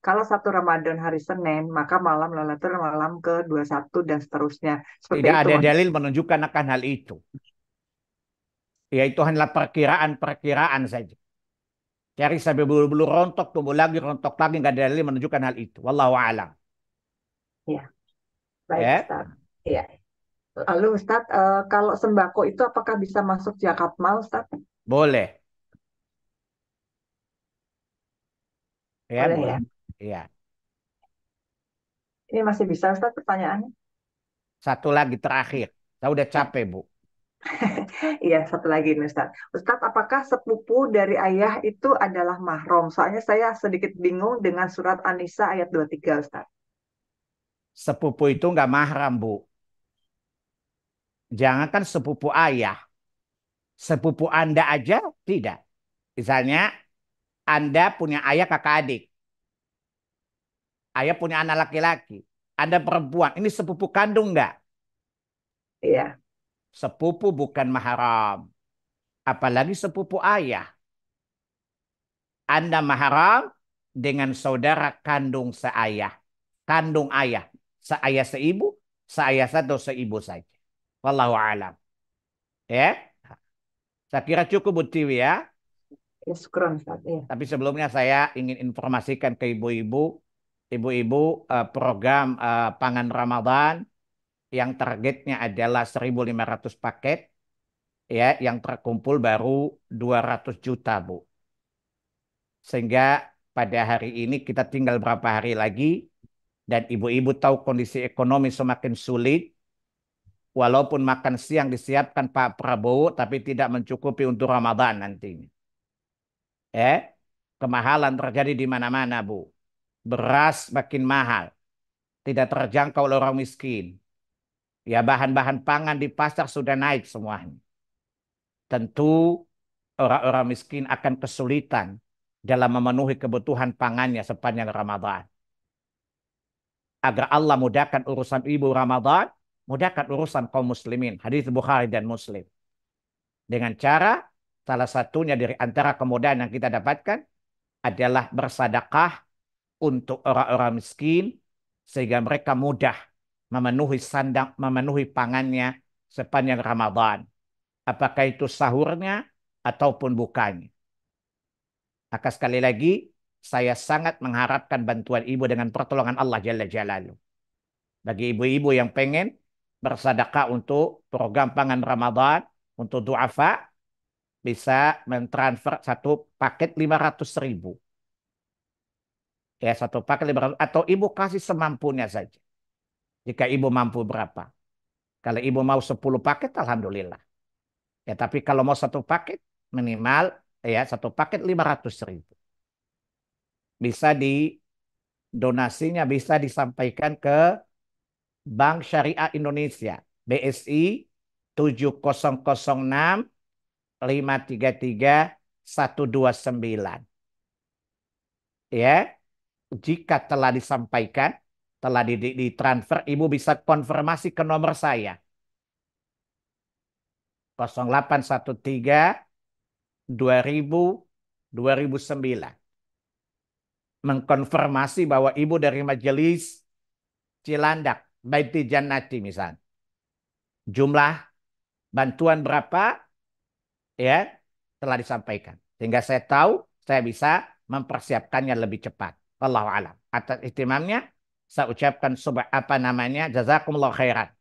Kalau satu Ramadan hari Senin, maka malam Lailatul malam ke-21 dan seterusnya. Seperti Tidak itu. ada dalil menunjukkan akan hal itu. Ya itu hanyalah perkiraan-perkiraan saja. Cari sampai bulu-bulu rontok, tumbuh lagi, rontok lagi, nggak ada dalil menunjukkan hal itu. Wallahu a'lam. Ya. Baik, ya. Ustaz. Iya. Lalu Ustadz, uh, kalau sembako itu apakah bisa masuk zakat mal, Ustadz? Boleh. Ya, Boleh boleh. ya? Iya. Ini masih bisa Ustadz pertanyaannya? Satu lagi terakhir. Saya udah capek, Bu. Iya, satu lagi nih Ustadz. Ustadz, apakah sepupu dari ayah itu adalah mahram? Soalnya saya sedikit bingung dengan surat Anisa ayat 23, Ustaz. Sepupu itu nggak mahram, Bu. Jangankan sepupu ayah. Sepupu Anda aja tidak. Misalnya Anda punya ayah kakak adik. Ayah punya anak laki-laki. Anda perempuan. Ini sepupu kandung enggak? Iya. Sepupu bukan mahram, Apalagi sepupu ayah. Anda mahram dengan saudara kandung seayah. Kandung ayah. Seayah seibu, seayah satu seibu saja. Wallahu alam. Ya. Saya kira cukup Bu ya. Ya, iya. Tapi sebelumnya saya ingin informasikan ke ibu-ibu, ibu-ibu eh, program eh, pangan Ramadan yang targetnya adalah 1.500 paket ya yang terkumpul baru 200 juta, Bu. Sehingga pada hari ini kita tinggal berapa hari lagi dan ibu-ibu tahu kondisi ekonomi semakin sulit walaupun makan siang disiapkan Pak Prabowo tapi tidak mencukupi untuk Ramadan nantinya. Eh, kemahalan terjadi di mana-mana, Bu. Beras makin mahal. Tidak terjangkau oleh orang miskin. Ya bahan-bahan pangan di pasar sudah naik semuanya. Tentu orang-orang miskin akan kesulitan dalam memenuhi kebutuhan pangannya sepanjang Ramadan. Agar Allah mudahkan urusan ibu Ramadan, mudahkan urusan kaum muslimin. Hadis Bukhari dan Muslim. Dengan cara salah satunya dari antara kemudahan yang kita dapatkan adalah bersadakah untuk orang-orang miskin sehingga mereka mudah memenuhi sandang, memenuhi pangannya sepanjang Ramadan. Apakah itu sahurnya ataupun bukannya. Maka sekali lagi, saya sangat mengharapkan bantuan ibu dengan pertolongan Allah Jalla Jalalu. Bagi ibu-ibu yang pengen bersedekah untuk program pangan Ramadan, untuk duafa, bisa mentransfer satu paket 500 ribu. Ya, satu paket 500 atau ibu kasih semampunya saja. Jika ibu mampu berapa. Kalau ibu mau 10 paket, alhamdulillah. Ya, tapi kalau mau satu paket, minimal ya satu paket 500 ribu. Bisa di donasinya bisa disampaikan ke Bank Syariah Indonesia BSI 7006 533 129. Ya, jika telah disampaikan, telah ditransfer, Ibu bisa konfirmasi ke nomor saya. 0813 2000 2009. Mengkonfirmasi bahwa Ibu dari Majelis Cilandak baiti jannati misal. Jumlah bantuan berapa ya telah disampaikan. Sehingga saya tahu saya bisa mempersiapkannya lebih cepat. Allah alam. Atas istimamnya saya ucapkan subah apa namanya jazakumullah khairan.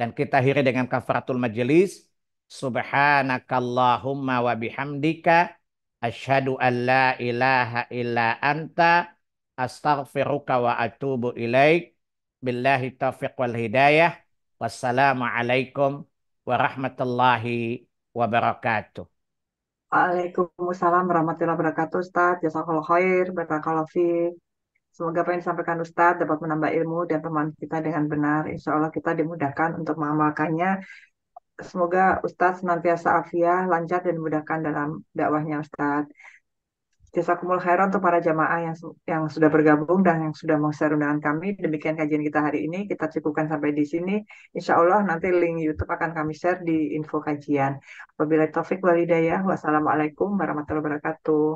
Dan kita akhiri dengan kafaratul majelis. Subhanakallahumma wa bihamdika asyhadu an la ilaha illa anta astaghfiruka wa atubu ilaik. Billahi taufiq wal hidayah. Wassalamualaikum warahmatullahi wabarakatuh. Waalaikumsalam warahmatullahi wabarakatuh Ustaz. Jazakallah khair, barakallah fi. Semoga apa yang disampaikan Ustadz dapat menambah ilmu dan teman kita dengan benar. Insya Allah kita dimudahkan untuk mengamalkannya. Semoga Ustadz senantiasa afiah, lancar, dan dimudahkan dalam dakwahnya Ustadz jasa kumul khairan untuk para jamaah yang yang sudah bergabung dan yang sudah meng undangan kami. Demikian kajian kita hari ini. Kita cukupkan sampai di sini. Insya Allah nanti link YouTube akan kami share di info kajian. Wabillahi taufik walhidayah. Wassalamualaikum warahmatullahi wabarakatuh.